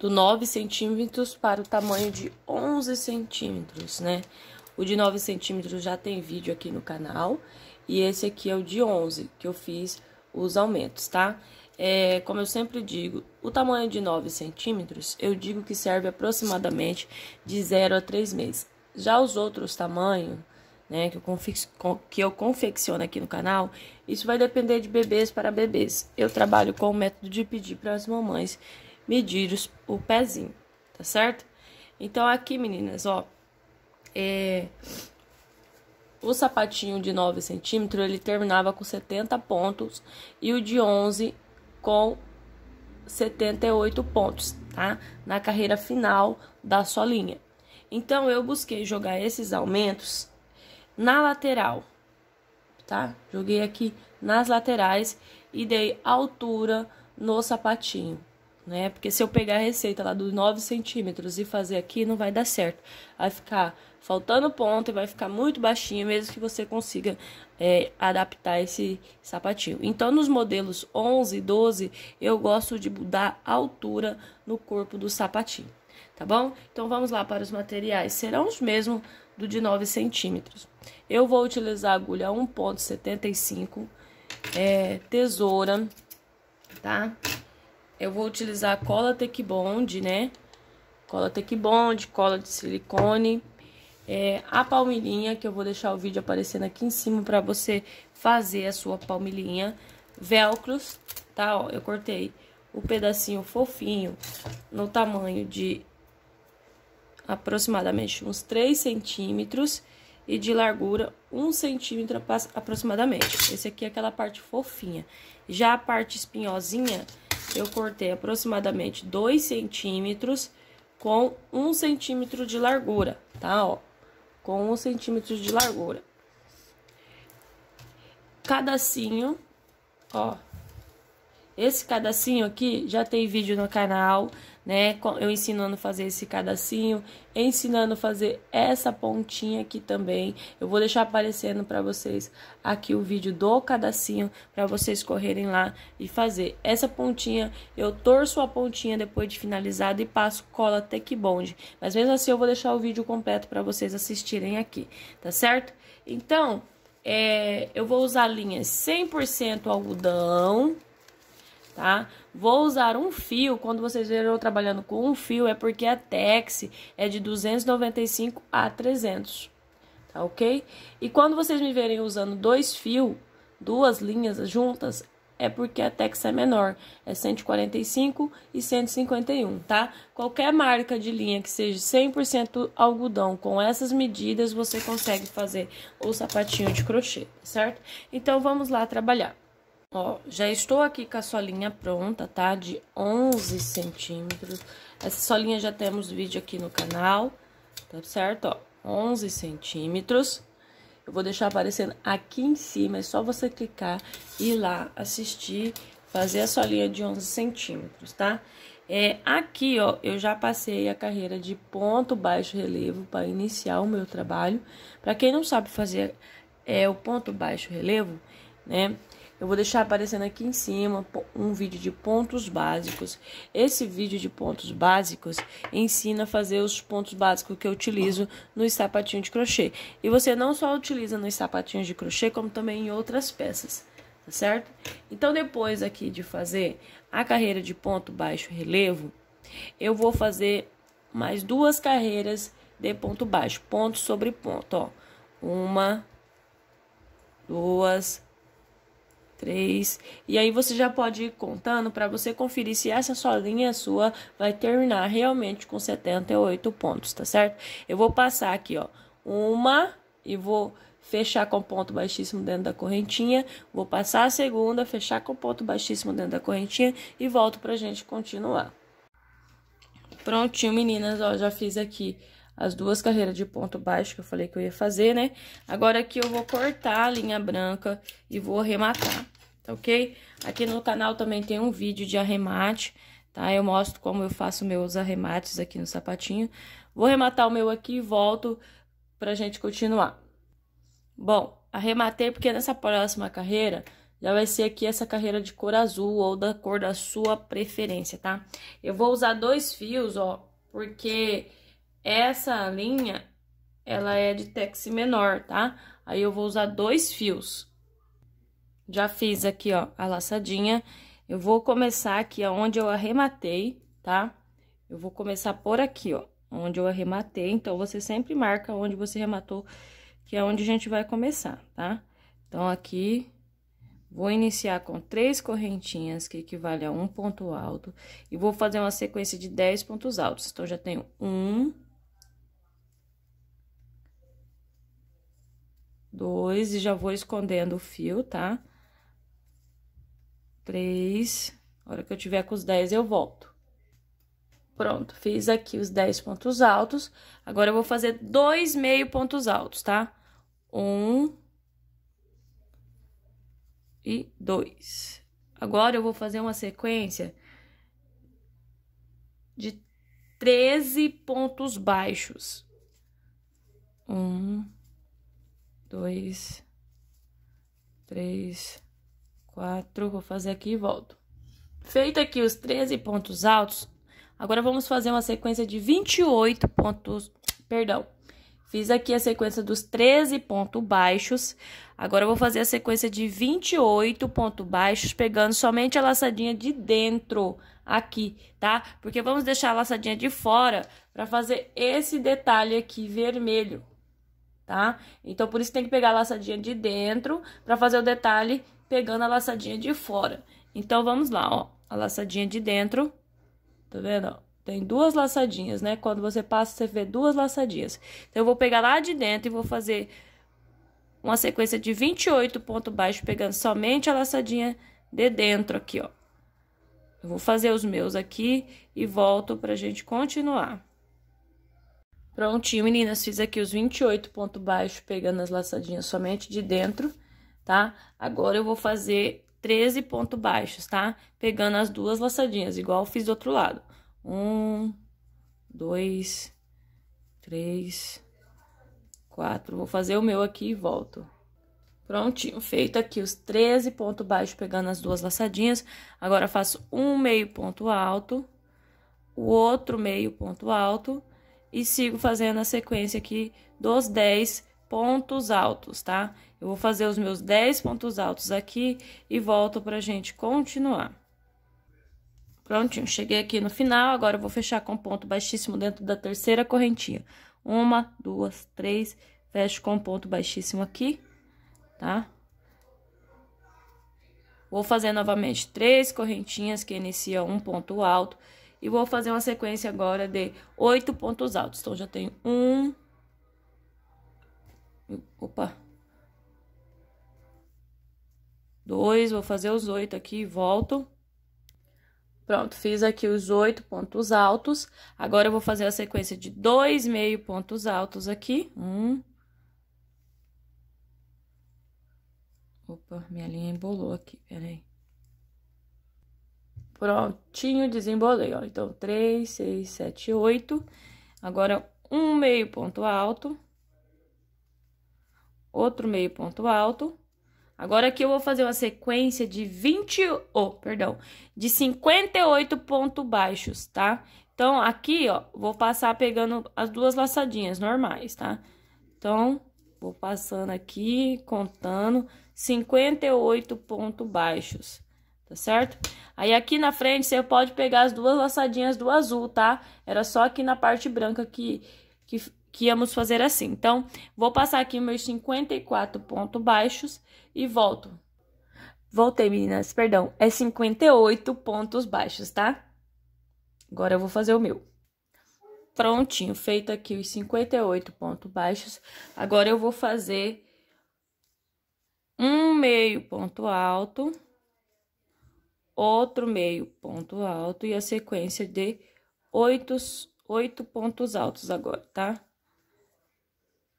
do 9 centímetros para o tamanho de 11 centímetros, né? O de 9 centímetros já tem vídeo aqui no canal e esse aqui é o de 11 que eu fiz os aumentos, tá? É, como eu sempre digo, o tamanho de 9 centímetros eu digo que serve aproximadamente de 0 a 3 meses. Já os outros tamanhos, né, que eu, que eu confecciono aqui no canal, isso vai depender de bebês para bebês. Eu trabalho com o método de pedir para as mamães medir os, o pezinho, tá certo? Então, aqui, meninas, ó, é, o sapatinho de 9 centímetros, ele terminava com 70 pontos e o de 11 com 78 pontos, tá? Na carreira final da sua linha. Então, eu busquei jogar esses aumentos na lateral, tá? Joguei aqui nas laterais e dei altura no sapatinho né? Porque se eu pegar a receita lá dos 9 centímetros e fazer aqui, não vai dar certo. Vai ficar faltando ponta e vai ficar muito baixinho, mesmo que você consiga é, adaptar esse sapatinho. Então, nos modelos 11 12, eu gosto de mudar a altura no corpo do sapatinho, tá bom? Então, vamos lá para os materiais. Serão os mesmos do de 9 centímetros. Eu vou utilizar agulha 1.75, é, tesoura, tá? Tá? eu vou utilizar cola Tech Bond, né? Cola Tech Bond, cola de silicone, é, a palmilhinha, que eu vou deixar o vídeo aparecendo aqui em cima para você fazer a sua palmilhinha, velcros, tá? Ó, eu cortei o pedacinho fofinho no tamanho de aproximadamente uns 3 centímetros e de largura 1 centímetro aproximadamente. Esse aqui é aquela parte fofinha. Já a parte espinhosinha eu cortei aproximadamente 2 centímetros com 1 um centímetro de largura, tá? Ó, com 1 um centímetro de largura. Cadacinho, ó. Esse cadacinho aqui já tem vídeo no canal, né? Eu ensinando a fazer esse cadacinho, ensinando a fazer essa pontinha aqui também. Eu vou deixar aparecendo para vocês aqui o vídeo do cadacinho para vocês correrem lá e fazer. Essa pontinha, eu torço a pontinha depois de finalizado e passo cola até que bonde. Mas mesmo assim eu vou deixar o vídeo completo para vocês assistirem aqui, tá certo? Então, é, eu vou usar linha 100% algodão, tá? Vou usar um fio, quando vocês verem eu trabalhando com um fio, é porque a TEX é de 295 a 300, tá ok? E quando vocês me verem usando dois fios, duas linhas juntas, é porque a TEX é menor, é 145 e 151, tá? Qualquer marca de linha que seja 100% algodão, com essas medidas você consegue fazer o sapatinho de crochê, certo? Então vamos lá trabalhar. Ó, já estou aqui com a solinha pronta, tá? De 11 centímetros. Essa solinha já temos vídeo aqui no canal, tá certo? Ó, 11 centímetros. Eu vou deixar aparecendo aqui em cima, é só você clicar e ir lá assistir, fazer a solinha de 11 centímetros, tá? É, aqui, ó, eu já passei a carreira de ponto baixo relevo para iniciar o meu trabalho. Para quem não sabe fazer é, o ponto baixo relevo, né? Eu vou deixar aparecendo aqui em cima um vídeo de pontos básicos. Esse vídeo de pontos básicos ensina a fazer os pontos básicos que eu utilizo nos sapatinhos de crochê. E você não só utiliza nos sapatinhos de crochê, como também em outras peças, tá certo? Então, depois aqui de fazer a carreira de ponto baixo relevo, eu vou fazer mais duas carreiras de ponto baixo, ponto sobre ponto, ó. Uma, duas, três. E aí você já pode ir contando para você conferir se essa solinha é sua vai terminar realmente com 78 pontos, tá certo? Eu vou passar aqui, ó, uma e vou fechar com ponto baixíssimo dentro da correntinha, vou passar a segunda, fechar com ponto baixíssimo dentro da correntinha e volto pra gente continuar. Prontinho, meninas, ó, já fiz aqui as duas carreiras de ponto baixo que eu falei que eu ia fazer, né? Agora aqui eu vou cortar a linha branca e vou arrematar tá ok? Aqui no canal também tem um vídeo de arremate, tá? Eu mostro como eu faço meus arremates aqui no sapatinho. Vou arrematar o meu aqui e volto pra gente continuar. Bom, arrematei porque nessa próxima carreira já vai ser aqui essa carreira de cor azul ou da cor da sua preferência, tá? Eu vou usar dois fios, ó, porque essa linha, ela é de tex menor, tá? Aí eu vou usar dois fios. Já fiz aqui, ó, a laçadinha. Eu vou começar aqui onde eu arrematei, tá? Eu vou começar por aqui, ó, onde eu arrematei. Então, você sempre marca onde você arrematou, que é onde a gente vai começar, tá? Então, aqui, Vou iniciar com três correntinhas, que equivale a um ponto alto, e vou fazer uma sequência de dez pontos altos. Então, já tenho um, dois, e já vou escondendo o fio, tá? três. A hora que eu tiver com os 10, eu volto. Pronto, fiz aqui os 10 pontos altos. Agora, eu vou fazer dois meio pontos altos, tá? Um. E dois. Agora, eu vou fazer uma sequência de 13 pontos baixos. Um, dois, três, quatro, vou fazer aqui e volto. Feito aqui os 13 pontos altos, agora vamos fazer uma sequência de 28 pontos, perdão. Fiz aqui a sequência dos 13 pontos baixos, agora vou fazer a sequência de 28 pontos baixos, pegando somente a laçadinha de dentro aqui, tá? Porque vamos deixar a laçadinha de fora para fazer esse detalhe aqui vermelho, tá? Então, por isso tem que pegar a laçadinha de dentro para fazer o detalhe pegando a laçadinha de fora. Então, vamos lá, ó. A laçadinha de dentro, tá vendo, ó? Tem duas laçadinhas, né? Quando você passa, você vê duas laçadinhas. Então, eu vou pegar lá de dentro e vou fazer uma sequência de 28 pontos baixos, pegando somente a laçadinha de dentro aqui, ó. Eu vou fazer os meus aqui e volto pra gente continuar. Prontinho, meninas, fiz aqui os 28 pontos baixos, pegando as laçadinhas somente de dentro tá? Agora eu vou fazer 13 pontos baixos, tá? Pegando as duas laçadinhas, igual fiz do outro lado. Um, dois, três, quatro. Vou fazer o meu aqui e volto. Prontinho, feito aqui os 13 pontos baixos, pegando as duas laçadinhas. Agora, faço um meio ponto alto, o outro meio ponto alto, e sigo fazendo a sequência aqui dos 10 pontos altos, tá? Tá? Eu vou fazer os meus 10 pontos altos aqui e volto pra gente continuar. Prontinho, cheguei aqui no final, agora eu vou fechar com ponto baixíssimo dentro da terceira correntinha. Uma, duas, três, fecho com ponto baixíssimo aqui, tá? Vou fazer novamente três correntinhas que iniciam um ponto alto e vou fazer uma sequência agora de oito pontos altos. Então, já tenho um... Opa! dois, vou fazer os oito aqui e volto. Pronto, fiz aqui os oito pontos altos. Agora, eu vou fazer a sequência de dois meio pontos altos aqui. Um. Opa, minha linha embolou aqui, peraí. Prontinho, desembolei, ó. Então, três, seis, sete, oito. Agora, um meio ponto alto. Outro meio ponto alto. Agora aqui eu vou fazer uma sequência de 20, oh, perdão, de 58 pontos baixos, tá? Então, aqui, ó, vou passar pegando as duas laçadinhas normais, tá? Então, vou passando aqui, contando 58 pontos baixos, tá certo? Aí, aqui na frente, você pode pegar as duas laçadinhas do azul, tá? Era só aqui na parte branca que, que, que íamos fazer assim. Então, vou passar aqui meus 54 pontos baixos e volto. Voltei, meninas, perdão. É 58 pontos baixos, tá? Agora eu vou fazer o meu. Prontinho, feito aqui os 58 pontos baixos. Agora eu vou fazer um meio ponto alto, outro meio ponto alto e a sequência de oito, oito pontos altos agora, tá?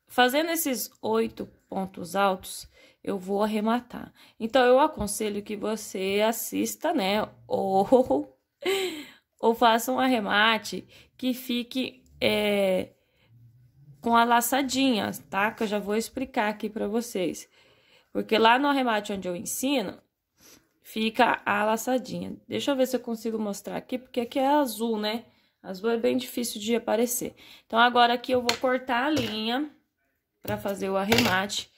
Fazendo esses oito pontos altos, eu vou arrematar. Então, eu aconselho que você assista, né? Ou, ou faça um arremate que fique é, com a laçadinha, tá? Que eu já vou explicar aqui para vocês. Porque lá no arremate onde eu ensino, fica a laçadinha. Deixa eu ver se eu consigo mostrar aqui, porque aqui é azul, né? Azul é bem difícil de aparecer. Então, agora aqui eu vou cortar a linha para fazer o arremate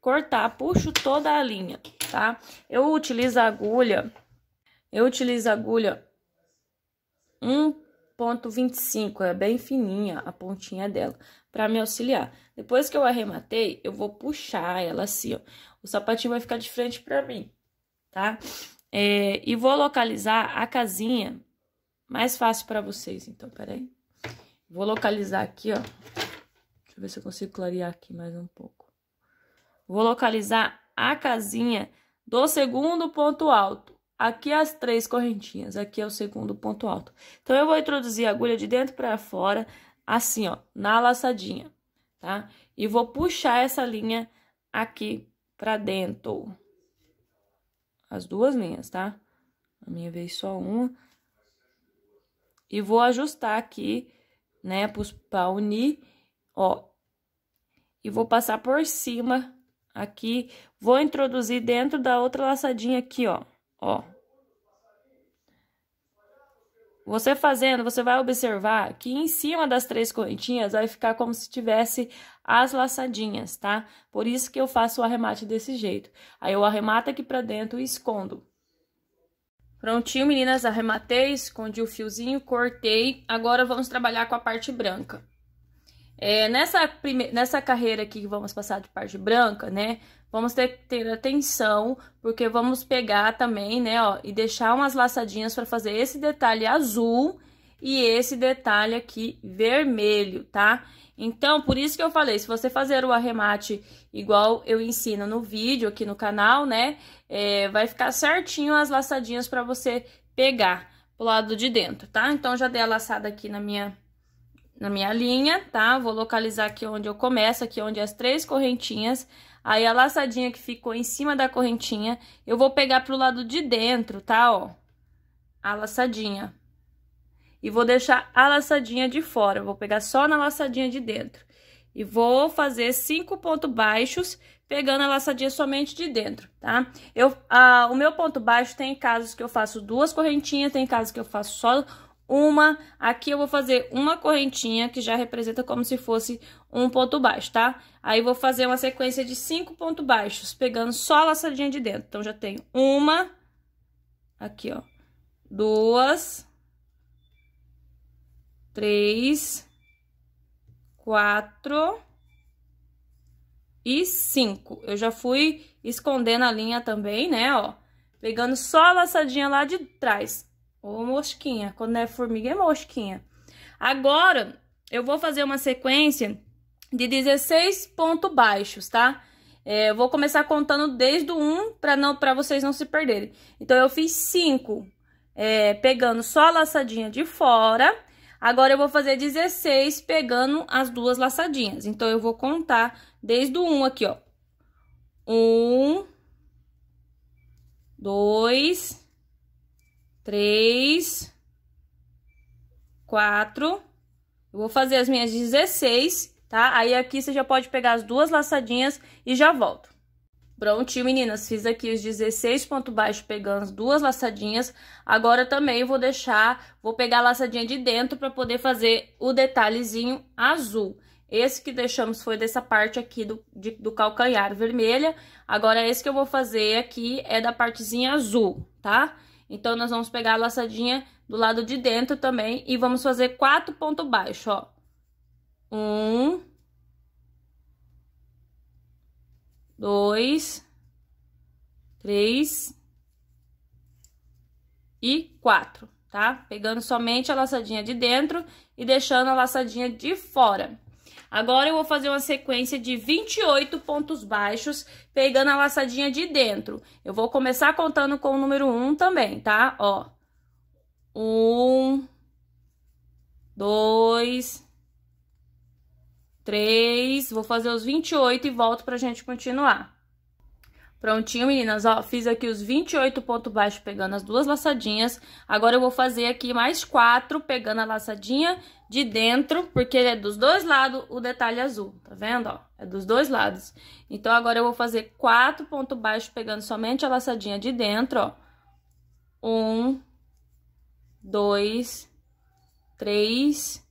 cortar, puxo toda a linha, tá? Eu utilizo a agulha, eu utilizo a agulha 1.25, é bem fininha a pontinha dela, para me auxiliar. Depois que eu arrematei, eu vou puxar ela assim, ó. O sapatinho vai ficar de frente para mim, tá? É, e vou localizar a casinha mais fácil para vocês, então, peraí. Vou localizar aqui, ó. Deixa eu ver se eu consigo clarear aqui mais um pouco. Vou localizar a casinha do segundo ponto alto. Aqui as três correntinhas, aqui é o segundo ponto alto. Então, eu vou introduzir a agulha de dentro para fora, assim, ó, na laçadinha, tá? E vou puxar essa linha aqui para dentro. As duas linhas, tá? A minha vez só uma. E vou ajustar aqui, né, para unir, ó. E vou passar por cima Aqui, vou introduzir dentro da outra laçadinha aqui, ó. Ó. Você fazendo, você vai observar que em cima das três correntinhas vai ficar como se tivesse as laçadinhas, tá? Por isso que eu faço o arremate desse jeito. Aí, eu arremato aqui pra dentro e escondo. Prontinho, meninas, arrematei, escondi o fiozinho, cortei. Agora, vamos trabalhar com a parte branca. É, nessa, prime... nessa carreira aqui que vamos passar de parte branca, né? Vamos ter ter atenção, porque vamos pegar também, né, ó, e deixar umas laçadinhas para fazer esse detalhe azul e esse detalhe aqui vermelho, tá? Então, por isso que eu falei, se você fazer o arremate igual eu ensino no vídeo aqui no canal, né, é, vai ficar certinho as laçadinhas para você pegar pro lado de dentro, tá? Então, já dei a laçada aqui na minha na minha linha, tá? Vou localizar aqui onde eu começo, aqui onde é as três correntinhas. Aí, a laçadinha que ficou em cima da correntinha, eu vou pegar pro lado de dentro, tá? Ó, a laçadinha. E vou deixar a laçadinha de fora, eu vou pegar só na laçadinha de dentro. E vou fazer cinco pontos baixos, pegando a laçadinha somente de dentro, tá? Eu, a, ah, o meu ponto baixo tem casos que eu faço duas correntinhas, tem casos que eu faço só uma. Aqui eu vou fazer uma correntinha, que já representa como se fosse um ponto baixo, tá? Aí, vou fazer uma sequência de cinco pontos baixos, pegando só a laçadinha de dentro. Então, já tenho uma, aqui, ó, duas, três, quatro e cinco. Eu já fui escondendo a linha também, né, ó, pegando só a laçadinha lá de trás. Ou mosquinha. Quando é formiga, é mosquinha. Agora, eu vou fazer uma sequência de 16 pontos baixos, tá? É, eu vou começar contando desde o 1 para não, vocês não se perderem. Então, eu fiz 5 é, pegando só a laçadinha de fora. Agora, eu vou fazer 16 pegando as duas laçadinhas. Então, eu vou contar desde o 1 aqui, ó. 1, 2, três, quatro. Eu vou fazer as minhas 16, tá? Aí aqui você já pode pegar as duas laçadinhas e já volto. Prontinho, meninas, fiz aqui os 16 pontos baixos pegando as duas laçadinhas. Agora também vou deixar, vou pegar a laçadinha de dentro para poder fazer o detalhezinho azul. Esse que deixamos foi dessa parte aqui do, de, do calcanhar vermelha. Agora, esse que eu vou fazer aqui é da partezinha azul, tá? Tá? Então, nós vamos pegar a laçadinha do lado de dentro também e vamos fazer quatro pontos baixos, ó. Um. Dois. Três. E quatro, tá? Pegando somente a laçadinha de dentro e deixando a laçadinha de fora. Agora eu vou fazer uma sequência de 28 pontos baixos, pegando a laçadinha de dentro. Eu vou começar contando com o número 1 também, tá? Ó. 1 2 3, vou fazer os 28 e volto pra gente continuar. Prontinho, meninas, ó, fiz aqui os 28 pontos baixos pegando as duas laçadinhas. Agora eu vou fazer aqui mais quatro pegando a laçadinha de dentro, porque é dos dois lados o detalhe azul, tá vendo, ó? É dos dois lados. Então, agora eu vou fazer quatro pontos baixos pegando somente a laçadinha de dentro, ó. Um, dois, três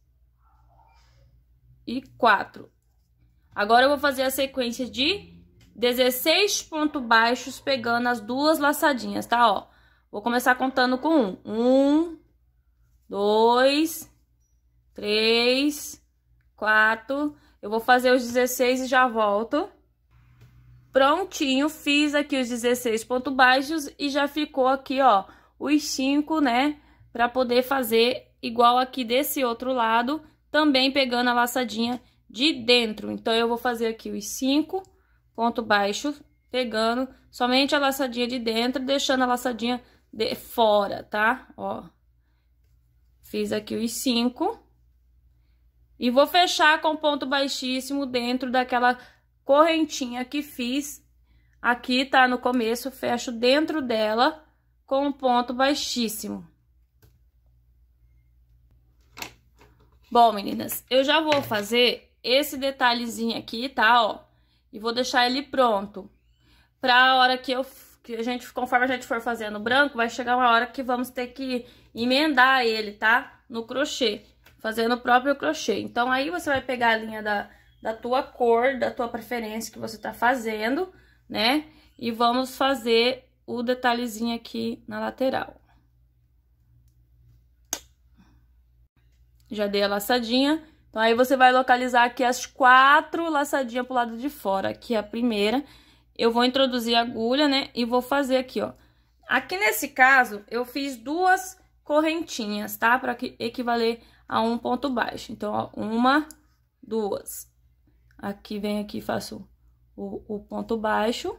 e quatro. Agora, eu vou fazer a sequência de 16 pontos baixos pegando as duas laçadinhas, tá, ó? Vou começar contando com um. Um, dois, três, quatro. Eu vou fazer os 16 e já volto. Prontinho, fiz aqui os 16 pontos baixos e já ficou aqui, ó, os cinco, né? Pra poder fazer igual aqui desse outro lado, também pegando a laçadinha de dentro. Então, eu vou fazer aqui os cinco ponto baixo, pegando somente a laçadinha de dentro, deixando a laçadinha de fora, tá? Ó, fiz aqui os cinco e vou fechar com ponto baixíssimo dentro daquela correntinha que fiz aqui, tá? No começo, fecho dentro dela com um ponto baixíssimo. Bom, meninas, eu já vou fazer esse detalhezinho aqui, tá? Ó, e vou deixar ele pronto. Pra hora que eu que a gente, conforme a gente for fazendo branco, vai chegar uma hora que vamos ter que emendar ele, tá? No crochê fazendo o próprio crochê. Então, aí você vai pegar a linha da, da tua cor, da tua preferência que você tá fazendo, né? E vamos fazer o detalhezinho aqui na lateral. Já dei a laçadinha. Então, aí você vai localizar aqui as quatro laçadinhas pro lado de fora. Aqui é a primeira. Eu vou introduzir a agulha, né? E vou fazer aqui, ó. Aqui nesse caso, eu fiz duas correntinhas, tá? Para equivaler a um ponto baixo. Então, ó, uma, duas. Aqui, vem aqui, faço o, o ponto baixo.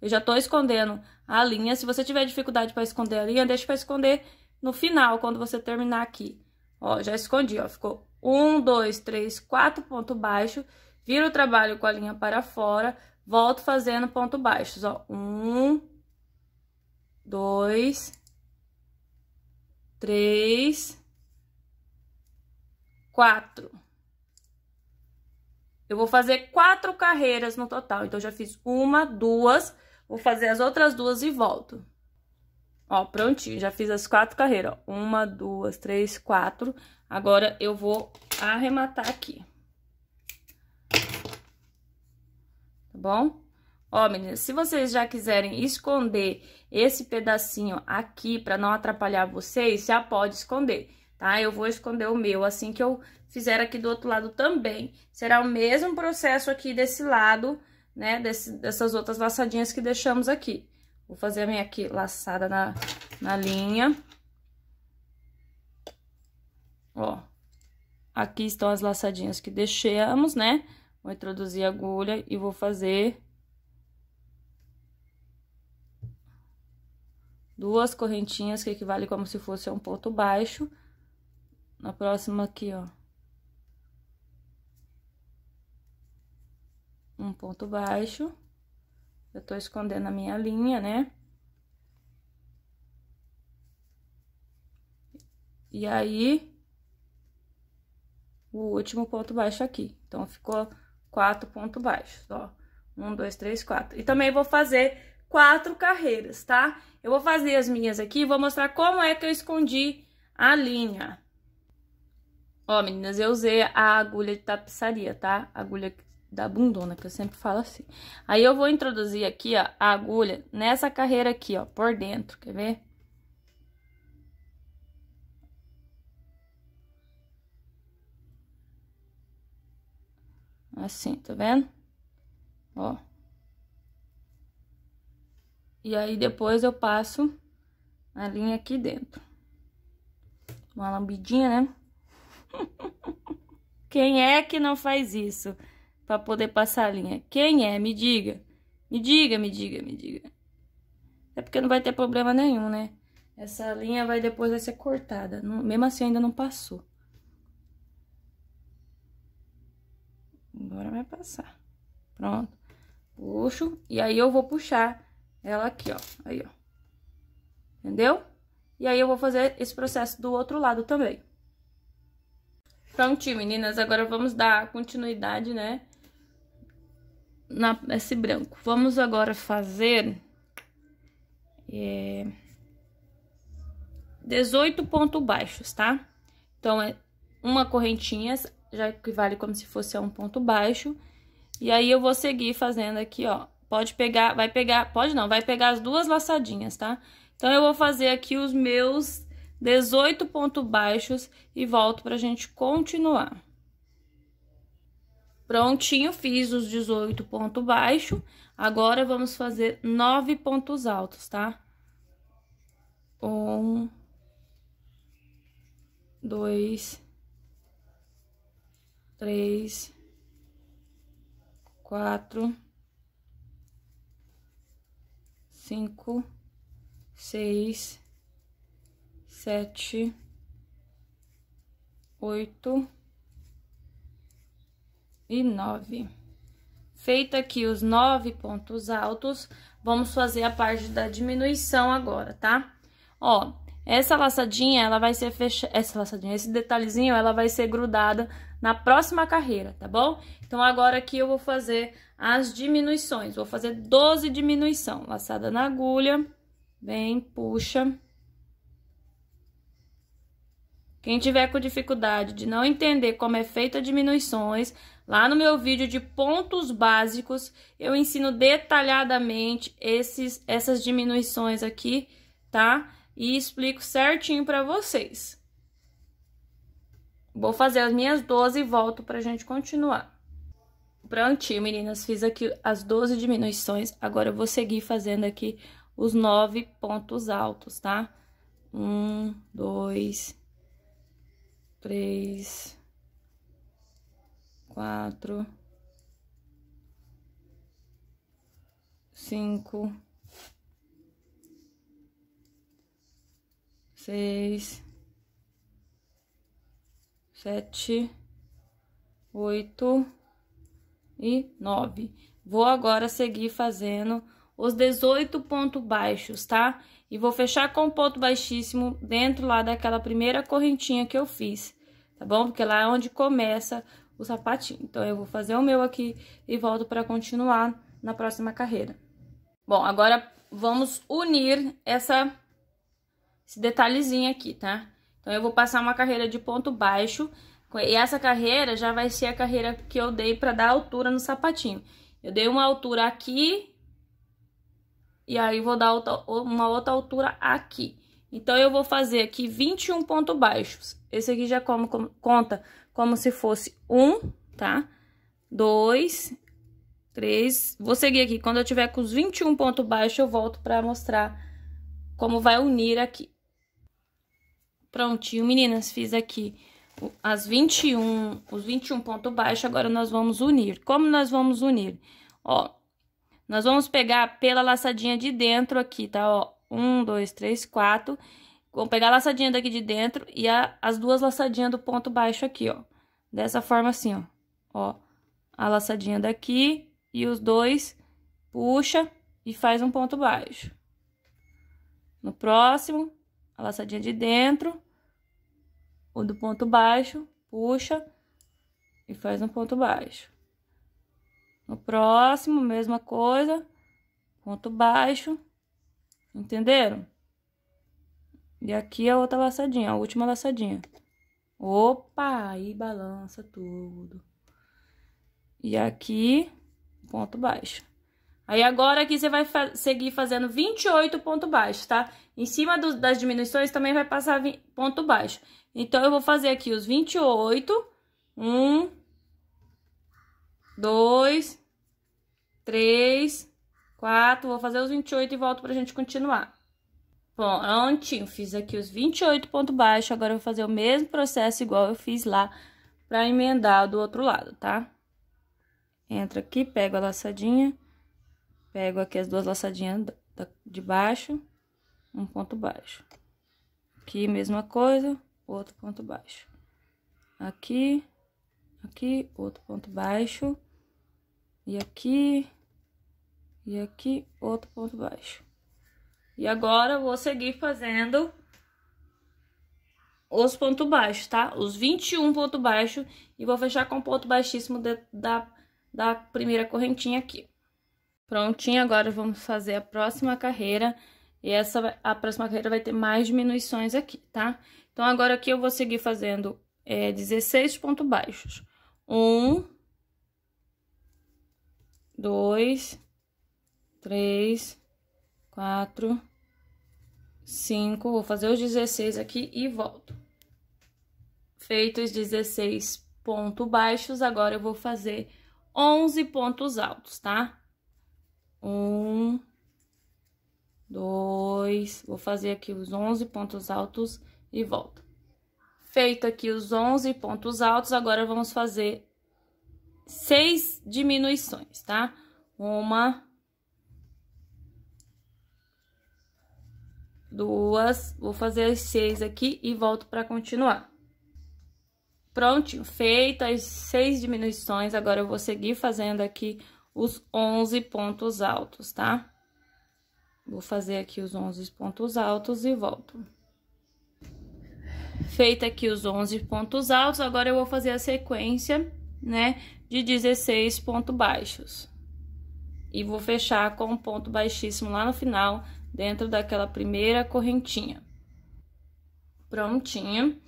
Eu já tô escondendo a linha. Se você tiver dificuldade para esconder a linha, deixa para esconder no final, quando você terminar aqui. Ó, já escondi, ó, ficou um, dois, três, quatro ponto baixo. Viro o trabalho com a linha para fora, volto fazendo ponto baixos, ó. Um, dois, três, quatro. Eu vou fazer quatro carreiras no total. Então, já fiz uma, duas, vou fazer as outras duas e volto. Ó, prontinho, já fiz as quatro carreiras, Uma, duas, três, quatro. Agora, eu vou arrematar aqui. Tá bom? Ó, meninas, se vocês já quiserem esconder esse pedacinho aqui para não atrapalhar vocês, já pode esconder tá? Eu vou esconder o meu, assim que eu fizer aqui do outro lado também. Será o mesmo processo aqui desse lado, né? Desse, dessas outras laçadinhas que deixamos aqui. Vou fazer a minha aqui laçada na, na linha. Ó, aqui estão as laçadinhas que deixamos, né? Vou introduzir a agulha e vou fazer... Duas correntinhas, que equivale como se fosse um ponto baixo, na próxima aqui, ó. Um ponto baixo. Eu tô escondendo a minha linha, né? E aí, o último ponto baixo aqui. Então, ficou quatro pontos baixos, ó. Um, dois, três, quatro. E também vou fazer quatro carreiras, tá? Eu vou fazer as minhas aqui e vou mostrar como é que eu escondi a linha. Ó, meninas, eu usei a agulha de tapeçaria, tá? agulha da bundona, que eu sempre falo assim. Aí eu vou introduzir aqui, ó, a agulha nessa carreira aqui, ó, por dentro, quer ver? Assim, tá vendo? Ó. E aí, depois eu passo a linha aqui dentro. Uma lambidinha, né? Quem é que não faz isso para poder passar a linha? Quem é? Me diga. Me diga, me diga, me diga. É porque não vai ter problema nenhum, né? Essa linha vai depois vai ser cortada. Não, mesmo assim, ainda não passou. Agora vai passar. Pronto. Puxo. E aí, eu vou puxar ela aqui, ó. Aí, ó. Entendeu? E aí, eu vou fazer esse processo do outro lado também. Prontinho, meninas. Agora vamos dar continuidade, né? Na, branco. Vamos agora fazer... É, 18 pontos baixos, tá? Então, é uma correntinha, já equivale como se fosse a um ponto baixo. E aí, eu vou seguir fazendo aqui, ó. Pode pegar, vai pegar, pode não, vai pegar as duas laçadinhas, tá? Então, eu vou fazer aqui os meus 18 pontos baixos e volto a gente continuar. Prontinho, fiz os 18 pontos baixos. Agora, vamos fazer 9 pontos altos, tá? Um, dois, três, quatro, cinco, seis, sete, oito e nove. Feito aqui os nove pontos altos, vamos fazer a parte da diminuição agora, tá? Ó, essa laçadinha, ela vai ser fechada, essa laçadinha, esse detalhezinho, ela vai ser grudada na próxima carreira, tá bom? Então, agora aqui eu vou fazer as diminuições, vou fazer 12 diminuição, laçada na agulha, vem, puxa... Quem tiver com dificuldade de não entender como é feita diminuições, lá no meu vídeo de pontos básicos, eu ensino detalhadamente esses, essas diminuições aqui, tá? E explico certinho para vocês. Vou fazer as minhas 12 e volto pra gente continuar. Prontinho, meninas, fiz aqui as 12 diminuições, agora eu vou seguir fazendo aqui os nove pontos altos, tá? Um, dois, três, quatro, cinco, seis, sete, oito e nove. Vou agora seguir fazendo os 18 pontos baixos, tá? E vou fechar com um ponto baixíssimo dentro lá daquela primeira correntinha que eu fiz tá bom? Porque lá é onde começa o sapatinho. Então, eu vou fazer o meu aqui e volto para continuar na próxima carreira. Bom, agora vamos unir essa, esse detalhezinho aqui, tá? Então, eu vou passar uma carreira de ponto baixo e essa carreira já vai ser a carreira que eu dei para dar altura no sapatinho. Eu dei uma altura aqui e aí vou dar uma outra altura aqui. Então, eu vou fazer aqui 21 pontos baixos. Esse aqui já como, como, conta como se fosse um, tá? Dois, três. Vou seguir aqui. Quando eu tiver com os 21 pontos baixos, eu volto pra mostrar como vai unir aqui. Prontinho, meninas. Fiz aqui as 21, os 21 pontos baixos. Agora, nós vamos unir. Como nós vamos unir? Ó, nós vamos pegar pela laçadinha de dentro aqui, tá? Ó, um, dois, três, quatro. Vou pegar a laçadinha daqui de dentro e a, as duas laçadinhas do ponto baixo aqui, ó. Dessa forma assim, ó. Ó, a laçadinha daqui e os dois puxa e faz um ponto baixo. No próximo, a laçadinha de dentro, o do ponto baixo, puxa e faz um ponto baixo. No próximo, mesma coisa, ponto baixo, Entenderam? E aqui a é outra laçadinha, a última laçadinha. Opa, aí balança tudo. E aqui, ponto baixo. Aí agora aqui você vai fa seguir fazendo 28 ponto baixo, tá? Em cima do, das diminuições também vai passar ponto baixo. Então, eu vou fazer aqui os 28. Um, dois, três. 24, vou fazer os 28 e volto pra gente continuar. Bom, prontinho, fiz aqui os 28 ponto baixo, agora eu vou fazer o mesmo processo igual eu fiz lá pra emendar do outro lado, tá? Entra aqui, pego a laçadinha, pego aqui as duas laçadinhas de baixo, um ponto baixo. Aqui, mesma coisa, outro ponto baixo. Aqui, aqui, outro ponto baixo. E aqui, e aqui, outro ponto baixo. E agora, eu vou seguir fazendo os pontos baixos, tá? Os 21 pontos baixos. E vou fechar com um ponto baixíssimo de, da, da primeira correntinha aqui. Prontinho, agora vamos fazer a próxima carreira. E essa, a próxima carreira vai ter mais diminuições aqui, tá? Então, agora aqui eu vou seguir fazendo é, 16 pontos baixos. Um, dois, três, quatro, cinco. Vou fazer os 16 aqui e volto. Feitos 16 pontos baixos, agora eu vou fazer 11 pontos altos, tá? Um, dois, vou fazer aqui os 11 pontos altos e volto. Feito aqui os 11 pontos altos, agora vamos fazer seis diminuições, tá? Uma, duas, vou fazer as seis aqui e volto para continuar. Prontinho, feita as seis diminuições, agora eu vou seguir fazendo aqui os 11 pontos altos, tá? Vou fazer aqui os 11 pontos altos e volto. Feita aqui os 11 pontos altos, agora eu vou fazer a sequência, né, de 16 pontos baixos. E vou fechar com um ponto baixíssimo lá no final, dentro daquela primeira correntinha. Prontinho.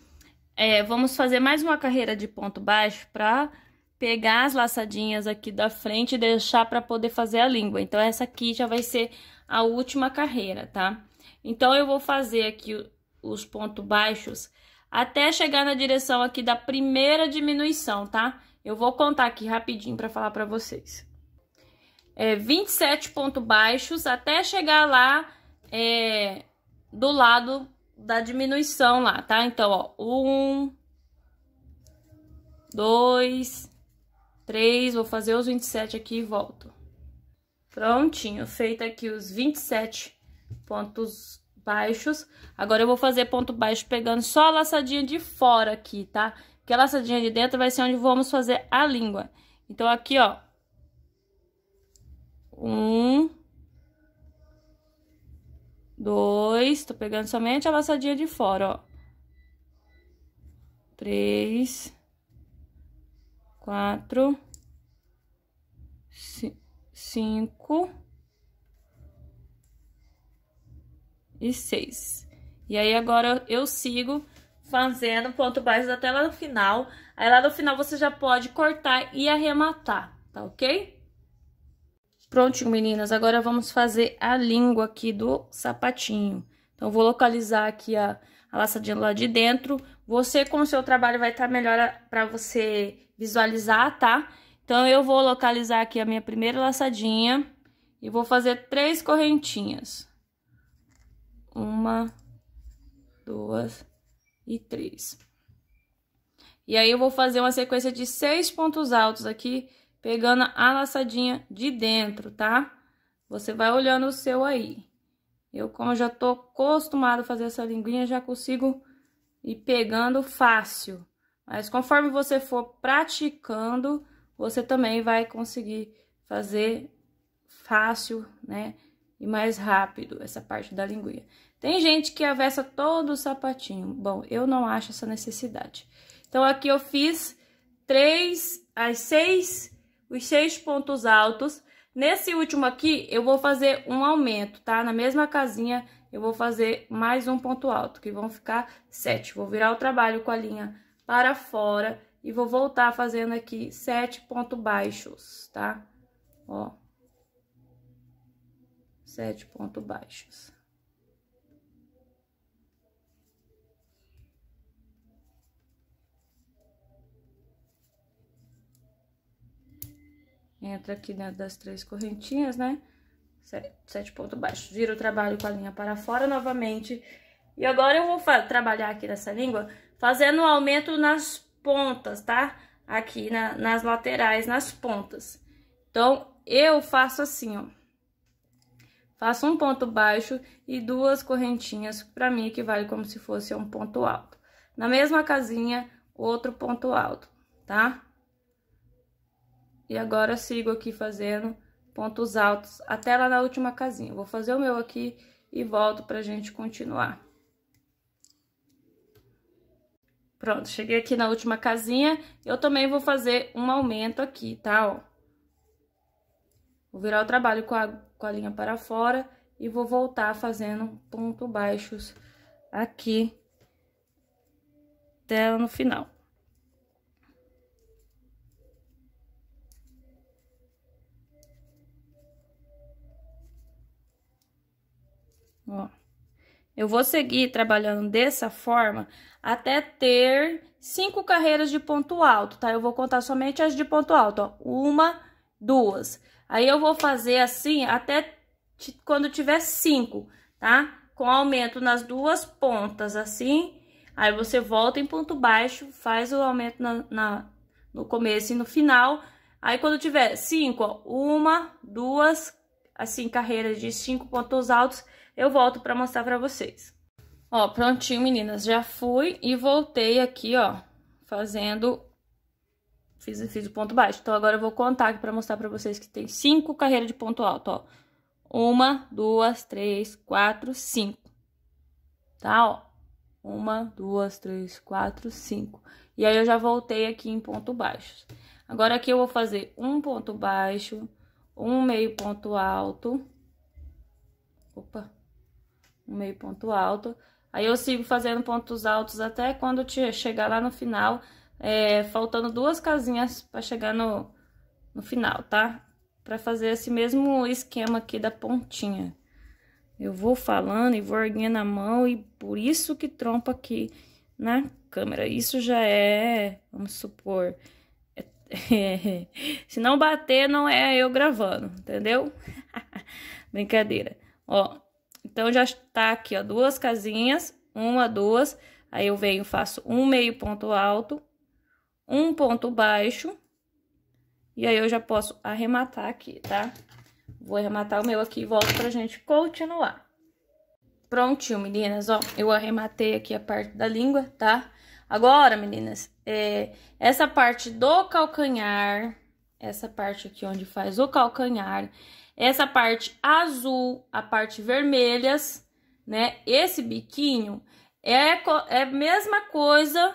É, vamos fazer mais uma carreira de ponto baixo para pegar as laçadinhas aqui da frente e deixar para poder fazer a língua. Então, essa aqui já vai ser a última carreira, tá? Então, eu vou fazer aqui os pontos baixos até chegar na direção aqui da primeira diminuição, tá? Eu vou contar aqui rapidinho para falar para vocês. É 27 pontos baixos até chegar lá é, do lado da diminuição lá, tá? Então, ó, um, dois, três, vou fazer os 27 aqui e volto. Prontinho, feito aqui os 27 pontos baixos. Agora eu vou fazer ponto baixo pegando só a laçadinha de fora aqui, tá? Porque a laçadinha de dentro vai ser onde vamos fazer a língua. Então, aqui, ó. Um, dois, tô pegando somente a laçadinha de fora, ó. Três, quatro, cinco e seis. E aí, agora eu sigo fazendo ponto baixo até lá no final. Aí, lá no final, você já pode cortar e arrematar, tá ok? Prontinho, meninas. Agora vamos fazer a língua aqui do sapatinho. Então, vou localizar aqui a, a laçadinha lá de dentro. Você, com o seu trabalho, vai estar tá melhor para você visualizar, tá? Então, eu vou localizar aqui a minha primeira laçadinha e vou fazer três correntinhas. Uma, duas e três. E aí, eu vou fazer uma sequência de seis pontos altos aqui pegando a laçadinha de dentro, tá? Você vai olhando o seu aí. Eu, como já tô acostumado a fazer essa linguinha, já consigo ir pegando fácil. Mas conforme você for praticando, você também vai conseguir fazer fácil, né? E mais rápido essa parte da linguinha. Tem gente que avessa todo o sapatinho. Bom, eu não acho essa necessidade. Então, aqui eu fiz três, as seis os seis pontos altos. Nesse último aqui, eu vou fazer um aumento, tá? Na mesma casinha, eu vou fazer mais um ponto alto, que vão ficar sete. Vou virar o trabalho com a linha para fora e vou voltar fazendo aqui sete pontos baixos, tá? Ó. Sete pontos baixos. Entra aqui dentro das três correntinhas, né? Sete, sete pontos baixos. Vira o trabalho com a linha para fora novamente. E agora eu vou trabalhar aqui nessa língua fazendo um aumento nas pontas, tá? Aqui na, nas laterais, nas pontas. Então, eu faço assim, ó. Faço um ponto baixo e duas correntinhas, pra mim, que vale como se fosse um ponto alto. Na mesma casinha, outro ponto alto, tá? E agora sigo aqui fazendo pontos altos até lá na última casinha. Vou fazer o meu aqui e volto pra gente continuar. Pronto, cheguei aqui na última casinha. Eu também vou fazer um aumento aqui, tá? Ó. Vou virar o trabalho com a, com a linha para fora e vou voltar fazendo ponto baixos aqui até no final. Ó. Eu vou seguir trabalhando dessa forma até ter cinco carreiras de ponto alto, tá? Eu vou contar somente as de ponto alto, ó. Uma, duas. Aí eu vou fazer assim até quando tiver cinco, tá? Com aumento nas duas pontas, assim. Aí você volta em ponto baixo, faz o aumento na, na no começo e no final. Aí quando tiver cinco, ó, uma, duas, assim, carreiras de cinco pontos altos eu volto para mostrar para vocês. Ó, prontinho, meninas, já fui e voltei aqui, ó, fazendo... Fiz, fiz o ponto baixo, então agora eu vou contar aqui pra mostrar pra vocês que tem cinco carreiras de ponto alto, ó. Uma, duas, três, quatro, cinco. Tá, ó. Uma, duas, três, quatro, cinco. E aí, eu já voltei aqui em ponto baixo. Agora, aqui eu vou fazer um ponto baixo, um meio ponto alto. Opa! um meio ponto alto. Aí eu sigo fazendo pontos altos até quando chegar lá no final, é, faltando duas casinhas para chegar no, no final, tá? Para fazer esse mesmo esquema aqui da pontinha. Eu vou falando e vou erguendo a mão e por isso que trompa aqui na câmera. Isso já é, vamos supor, é, é, se não bater não é eu gravando, entendeu? Brincadeira. Ó, então, já está aqui, ó, duas casinhas, uma, duas. Aí, eu venho, faço um meio ponto alto, um ponto baixo. E aí, eu já posso arrematar aqui, tá? Vou arrematar o meu aqui e volto pra gente continuar. Prontinho, meninas, ó. Eu arrematei aqui a parte da língua, tá? Agora, meninas, é, essa parte do calcanhar, essa parte aqui onde faz o calcanhar, essa parte azul, a parte vermelhas, né? Esse biquinho é, é a mesma coisa,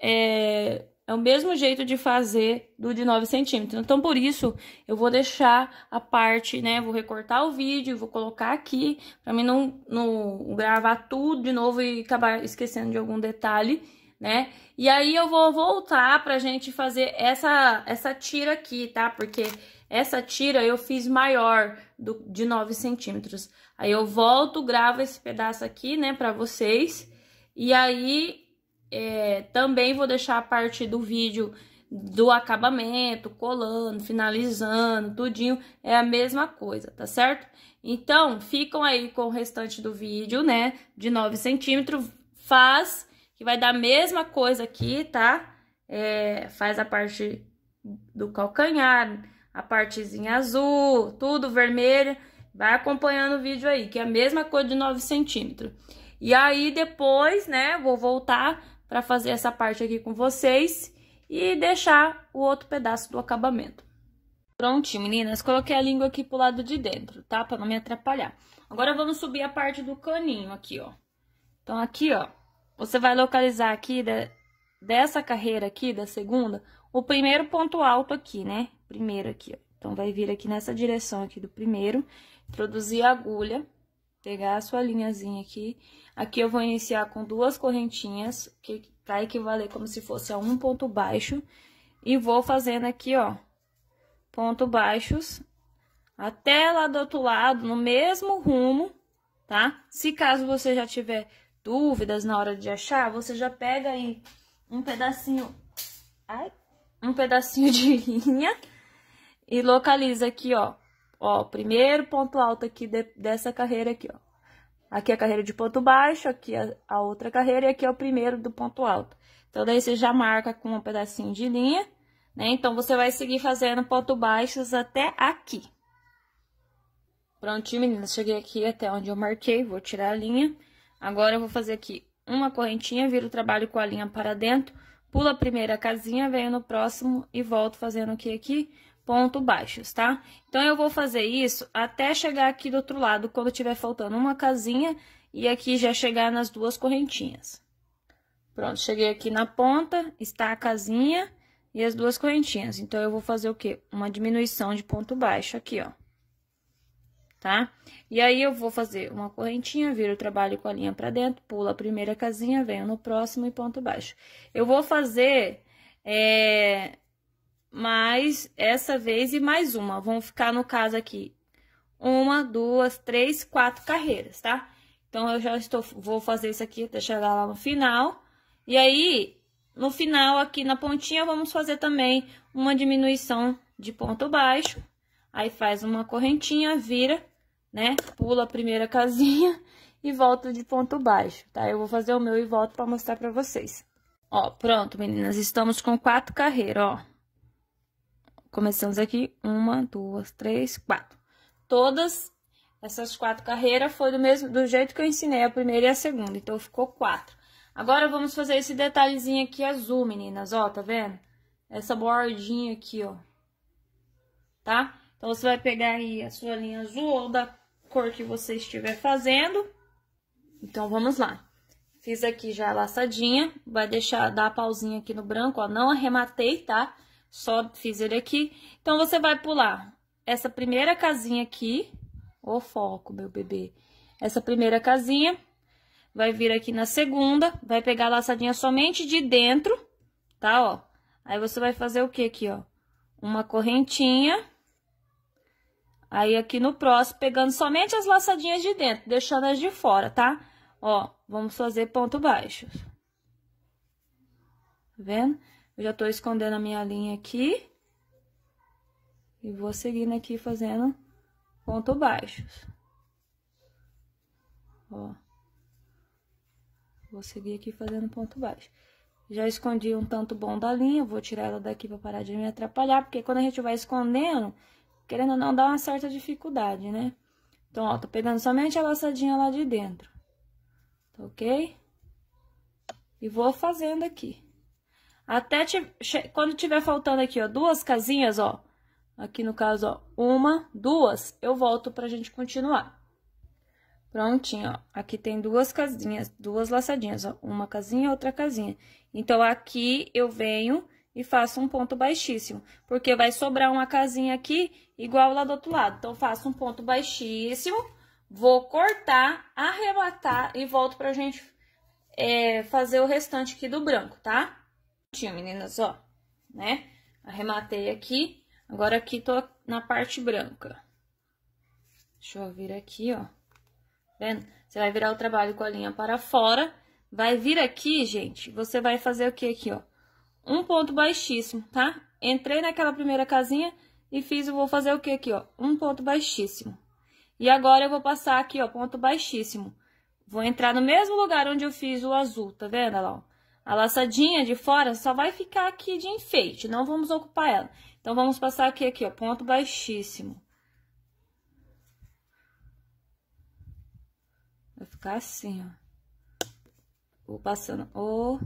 é, é o mesmo jeito de fazer do de 9 centímetros. Então, por isso, eu vou deixar a parte, né? Vou recortar o vídeo, vou colocar aqui, pra mim não, não gravar tudo de novo e acabar esquecendo de algum detalhe, né? E aí, eu vou voltar pra gente fazer essa, essa tira aqui, tá? Porque essa tira eu fiz maior do, de 9 centímetros. Aí eu volto, gravo esse pedaço aqui, né, pra vocês. E aí, é, também vou deixar a parte do vídeo do acabamento, colando, finalizando, tudinho, é a mesma coisa, tá certo? Então, ficam aí com o restante do vídeo, né, de 9 centímetros, faz, que vai dar a mesma coisa aqui, tá? É, faz a parte do calcanhar, a partezinha azul, tudo vermelho, Vai acompanhando o vídeo aí, que é a mesma cor de 9 centímetros. E aí, depois, né, vou voltar para fazer essa parte aqui com vocês e deixar o outro pedaço do acabamento. Prontinho, meninas. Coloquei a língua aqui pro lado de dentro, tá? Para não me atrapalhar. Agora, vamos subir a parte do caninho aqui, ó. Então, aqui, ó, você vai localizar aqui de, dessa carreira aqui, da segunda, o primeiro ponto alto aqui, né? Primeiro aqui, ó. Então, vai vir aqui nessa direção aqui do primeiro, introduzir a agulha, pegar a sua linhazinha aqui. Aqui eu vou iniciar com duas correntinhas, que vai equivaler como se fosse a um ponto baixo. E vou fazendo aqui, ó, ponto baixos, até lá do outro lado, no mesmo rumo, tá? Se caso você já tiver dúvidas na hora de achar, você já pega aí um pedacinho... Ai, um pedacinho de linha e localiza aqui, ó. Ó, primeiro ponto alto aqui de, dessa carreira aqui, ó. Aqui é a carreira de ponto baixo, aqui é a outra carreira e aqui é o primeiro do ponto alto. Então, daí você já marca com um pedacinho de linha, né? Então, você vai seguir fazendo ponto baixos até aqui. Prontinho, meninas. Cheguei aqui até onde eu marquei, vou tirar a linha. Agora, eu vou fazer aqui uma correntinha, viro o trabalho com a linha para dentro Pulo a primeira casinha, venho no próximo e volto fazendo o que aqui? Ponto baixos, tá? Então, eu vou fazer isso até chegar aqui do outro lado, quando tiver faltando uma casinha, e aqui já chegar nas duas correntinhas. Pronto, cheguei aqui na ponta, está a casinha e as duas correntinhas. Então, eu vou fazer o quê? Uma diminuição de ponto baixo aqui, ó tá? E aí, eu vou fazer uma correntinha, viro o trabalho com a linha pra dentro, pulo a primeira casinha, venho no próximo e ponto baixo. Eu vou fazer é, mais essa vez e mais uma. Vão ficar, no caso aqui, uma, duas, três, quatro carreiras, tá? Então, eu já estou, vou fazer isso aqui até chegar lá no final. E aí, no final, aqui na pontinha, vamos fazer também uma diminuição de ponto baixo. Aí, faz uma correntinha, vira né? Pula a primeira casinha e volta de ponto baixo, tá? Eu vou fazer o meu e volto pra mostrar pra vocês. Ó, pronto, meninas, estamos com quatro carreiras, ó. Começamos aqui, uma, duas, três, quatro. Todas essas quatro carreiras foi do mesmo do jeito que eu ensinei a primeira e a segunda, então ficou quatro. Agora vamos fazer esse detalhezinho aqui azul, meninas, ó, tá vendo? Essa bordinha aqui, ó. Tá? Então você vai pegar aí a sua linha azul ou da cor que você estiver fazendo. Então, vamos lá. Fiz aqui já a laçadinha, vai deixar dar a pausinha aqui no branco, ó, não arrematei, tá? Só fiz ele aqui. Então, você vai pular essa primeira casinha aqui, o foco, meu bebê. Essa primeira casinha, vai vir aqui na segunda, vai pegar a laçadinha somente de dentro, tá, ó? Aí, você vai fazer o que aqui, ó? Uma correntinha Aí aqui no próximo, pegando somente as laçadinhas de dentro, deixando as de fora, tá? Ó, vamos fazer ponto baixo. Tá vendo? Eu já tô escondendo a minha linha aqui. E vou seguindo aqui fazendo ponto baixos. Ó. Vou seguir aqui fazendo ponto baixo. Já escondi um tanto bom da linha, vou tirar ela daqui pra parar de me atrapalhar, porque quando a gente vai escondendo, querendo ou não, dá uma certa dificuldade, né? Então, ó, tô pegando somente a laçadinha lá de dentro, tá ok? E vou fazendo aqui. Até quando tiver faltando aqui, ó, duas casinhas, ó, aqui no caso, ó, uma, duas, eu volto pra gente continuar. Prontinho, ó, aqui tem duas casinhas, duas laçadinhas, ó, uma casinha, outra casinha. Então, aqui eu venho e faço um ponto baixíssimo, porque vai sobrar uma casinha aqui igual lá do outro lado. Então, faço um ponto baixíssimo, vou cortar, arrematar e volto pra gente é, fazer o restante aqui do branco, tá? Tinha, meninas, ó, né? Arrematei aqui, agora aqui tô na parte branca. Deixa eu vir aqui, ó. Vendo? Você vai virar o trabalho com a linha para fora, vai vir aqui, gente, você vai fazer o que aqui, ó? um ponto baixíssimo, tá? Entrei naquela primeira casinha e fiz, eu vou fazer o que aqui, ó? Um ponto baixíssimo. E agora eu vou passar aqui, ó, ponto baixíssimo. Vou entrar no mesmo lugar onde eu fiz o azul, tá vendo? lá, ó. A laçadinha de fora só vai ficar aqui de enfeite, não vamos ocupar ela. Então, vamos passar aqui, aqui, ó, ponto baixíssimo. Vai ficar assim, ó. Vou passando o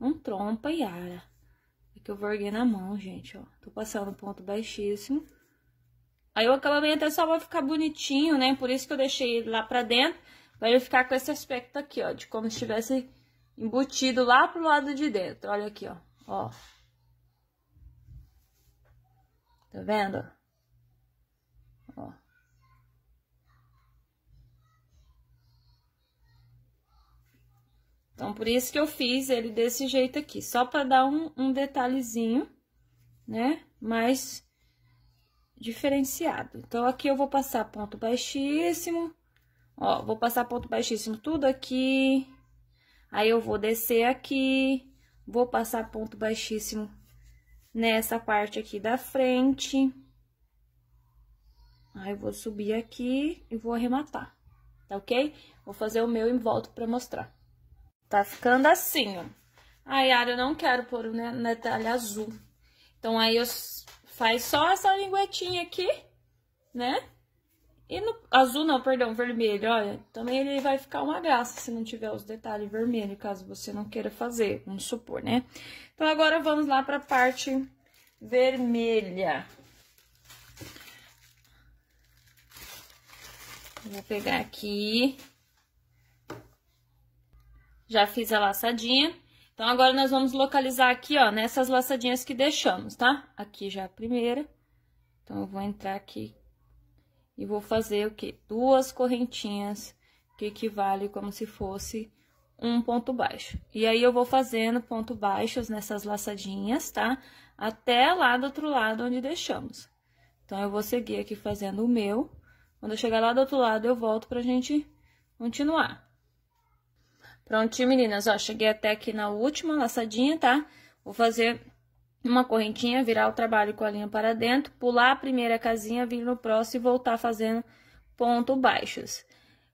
um trompa e ara. Aqui é eu vou erguer na mão, gente, ó. Tô passando ponto baixíssimo. Aí o acabamento é só vai ficar bonitinho, né? Por isso que eu deixei ele lá pra dentro. Vai ele ficar com esse aspecto aqui, ó. De como se estivesse embutido lá pro lado de dentro. Olha aqui, ó. Ó. Tá vendo? Então, por isso que eu fiz ele desse jeito aqui, só para dar um, um detalhezinho, né? Mais diferenciado. Então, aqui eu vou passar ponto baixíssimo, ó, vou passar ponto baixíssimo tudo aqui, aí eu vou descer aqui, vou passar ponto baixíssimo nessa parte aqui da frente. Aí, eu vou subir aqui e vou arrematar, tá ok? Vou fazer o meu e volto pra mostrar. Tá ficando assim, ó. Ai, Yara, eu não quero pôr o um detalhe azul. Então, aí eu faz só essa linguetinha aqui, né? E no azul não, perdão, vermelho, olha. Também ele vai ficar uma graça se não tiver os detalhes vermelhos, caso você não queira fazer, vamos supor, né? Então, agora vamos lá pra parte vermelha. Vou pegar aqui já fiz a laçadinha. Então, agora nós vamos localizar aqui, ó, nessas laçadinhas que deixamos, tá? Aqui já é a primeira. Então, eu vou entrar aqui e vou fazer o quê? Duas correntinhas que equivale como se fosse um ponto baixo. E aí, eu vou fazendo ponto baixos nessas laçadinhas, tá? Até lá do outro lado onde deixamos. Então, eu vou seguir aqui fazendo o meu. Quando eu chegar lá do outro lado, eu volto pra gente continuar. Prontinho, meninas, ó, cheguei até aqui na última laçadinha, tá? Vou fazer uma correntinha, virar o trabalho com a linha para dentro, pular a primeira casinha, vir no próximo e voltar fazendo ponto baixos.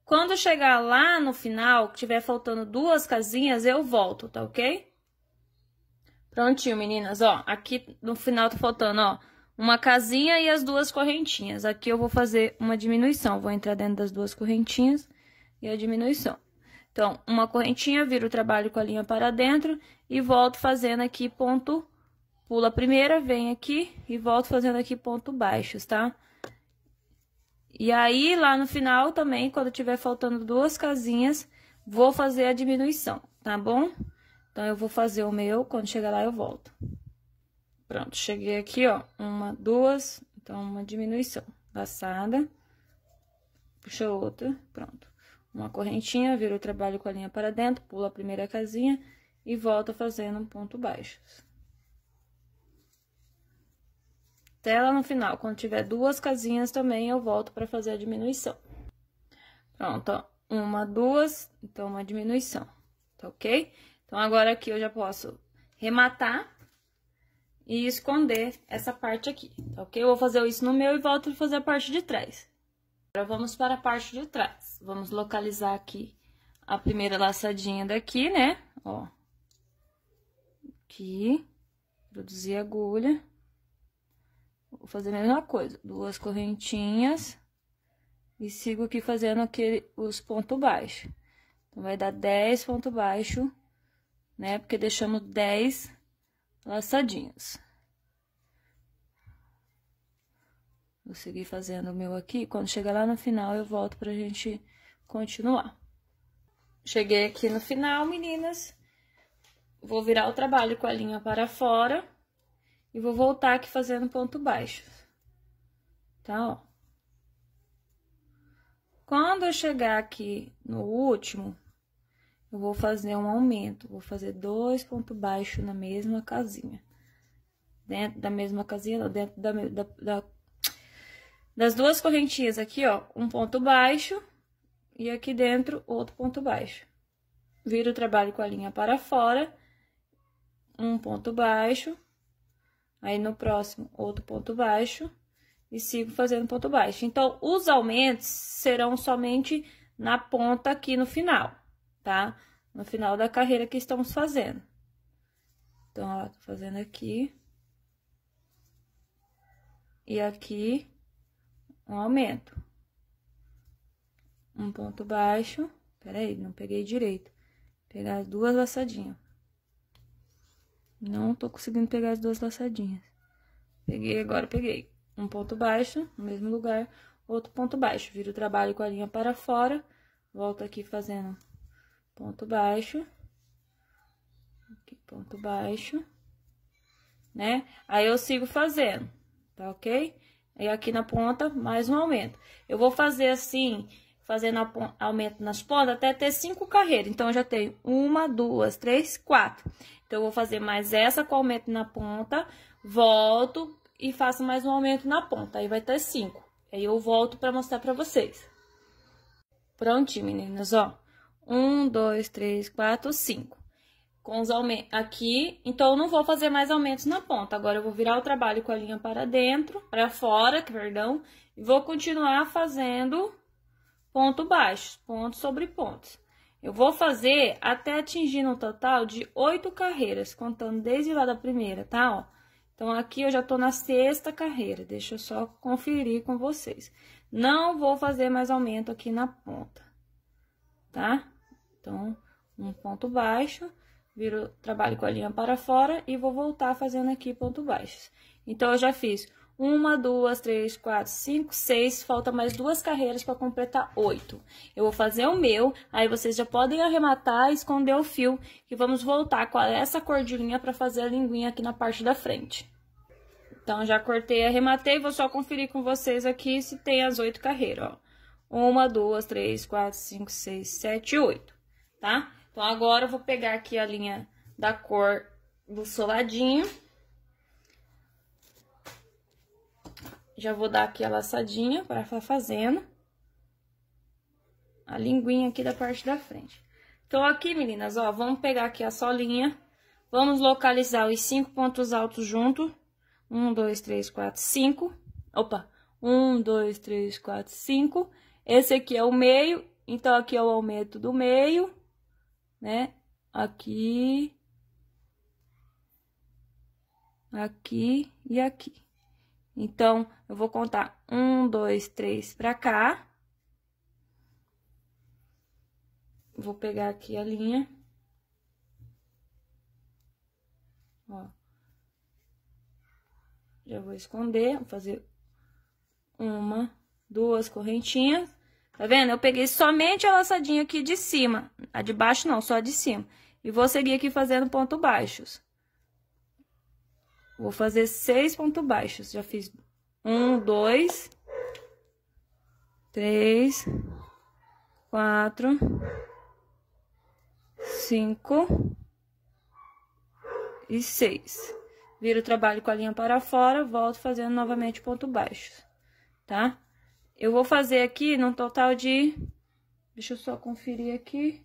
Quando chegar lá no final, que tiver faltando duas casinhas, eu volto, tá ok? Prontinho, meninas, ó, aqui no final tá faltando, ó, uma casinha e as duas correntinhas. Aqui eu vou fazer uma diminuição, vou entrar dentro das duas correntinhas e a diminuição. Então, uma correntinha, viro o trabalho com a linha para dentro e volto fazendo aqui ponto, pula a primeira, vem aqui e volto fazendo aqui ponto baixos, tá? E aí, lá no final também, quando tiver faltando duas casinhas, vou fazer a diminuição, tá bom? Então, eu vou fazer o meu, quando chegar lá eu volto. Pronto, cheguei aqui, ó, uma, duas, então, uma diminuição. Laçada, puxa outra, pronto uma correntinha, vira o trabalho com a linha para dentro, pula a primeira casinha e volta fazendo um ponto baixo. Até lá no final, quando tiver duas casinhas também, eu volto para fazer a diminuição. Pronto, ó, uma, duas, então uma diminuição, tá ok? Então, agora aqui eu já posso rematar e esconder essa parte aqui, tá ok? Eu vou fazer isso no meu e volto a fazer a parte de trás. Agora vamos para a parte de trás. Vamos localizar aqui a primeira laçadinha daqui, né? Ó. Aqui. Produzir agulha. Vou fazer a mesma coisa. Duas correntinhas. E sigo aqui fazendo aquele, os pontos baixos. Então, vai dar 10 pontos baixos, né? Porque deixamos 10 laçadinhas. Vou seguir fazendo o meu aqui. Quando chegar lá no final, eu volto pra gente continuar. Cheguei aqui no final, meninas. Vou virar o trabalho com a linha para fora. E vou voltar aqui fazendo ponto baixo. Tá, ó. Quando eu chegar aqui no último, eu vou fazer um aumento. Vou fazer dois pontos baixos na mesma casinha. Dentro da mesma casinha, dentro da, da, da das duas correntinhas aqui, ó, um ponto baixo e aqui dentro outro ponto baixo. Viro o trabalho com a linha para fora, um ponto baixo, aí no próximo outro ponto baixo e sigo fazendo ponto baixo. Então, os aumentos serão somente na ponta aqui no final, tá? No final da carreira que estamos fazendo. Então, ó, tô fazendo aqui. E aqui um aumento. Um ponto baixo. Peraí, não peguei direito. pegar as duas laçadinhas. Não tô conseguindo pegar as duas laçadinhas. Peguei agora, peguei. Um ponto baixo, no mesmo lugar. Outro ponto baixo. Viro o trabalho com a linha para fora. Volto aqui fazendo ponto baixo. Aqui, ponto baixo. Né? Aí eu sigo fazendo, tá ok? E é aqui na ponta, mais um aumento. Eu vou fazer assim, fazendo aumento nas pontas, até ter cinco carreiras. Então, eu já tenho uma, duas, três, quatro. Então, eu vou fazer mais essa com aumento na ponta, volto e faço mais um aumento na ponta. Aí, vai ter cinco. Aí, eu volto pra mostrar pra vocês. Prontinho, meninas, ó. Um, dois, três, quatro, cinco com os aumentos aqui, então eu não vou fazer mais aumentos na ponta. Agora eu vou virar o trabalho com a linha para dentro, para fora, perdão, e vou continuar fazendo ponto baixo, ponto sobre ponto. Eu vou fazer até atingir um total de oito carreiras, contando desde lá da primeira, tá? Ó. Então, aqui eu já tô na sexta carreira, deixa eu só conferir com vocês. Não vou fazer mais aumento aqui na ponta, tá? Então, um ponto baixo Viro, trabalho com a linha para fora e vou voltar fazendo aqui ponto baixo. Então, eu já fiz uma, duas, três, quatro, cinco, seis. Falta mais duas carreiras para completar oito. Eu vou fazer o meu, aí vocês já podem arrematar esconder o fio. E vamos voltar com essa cor de linha para fazer a linguinha aqui na parte da frente. Então, já cortei, arrematei. Vou só conferir com vocês aqui se tem as oito carreiras, ó. Uma, duas, três, quatro, cinco, seis, sete, oito, tá? Então, agora eu vou pegar aqui a linha da cor do soladinho. Já vou dar aqui a laçadinha para fazendo a linguinha aqui da parte da frente. Então, aqui, meninas, ó, vamos pegar aqui a solinha, vamos localizar os cinco pontos altos junto. Um, dois, três, quatro, cinco. Opa! Um, dois, três, quatro, cinco. Esse aqui é o meio, então, aqui é o aumento do meio né? Aqui, aqui e aqui. Então, eu vou contar um, dois, três pra cá. Vou pegar aqui a linha. Ó. Já vou esconder, vou fazer uma, duas correntinhas. Tá vendo? Eu peguei somente a laçadinha aqui de cima. A de baixo não, só a de cima. E vou seguir aqui fazendo ponto baixos. Vou fazer seis pontos baixos. Já fiz um, dois, três, quatro, cinco e seis. Viro o trabalho com a linha para fora, volto fazendo novamente ponto baixo, tá? Eu vou fazer aqui num total de... Deixa eu só conferir aqui.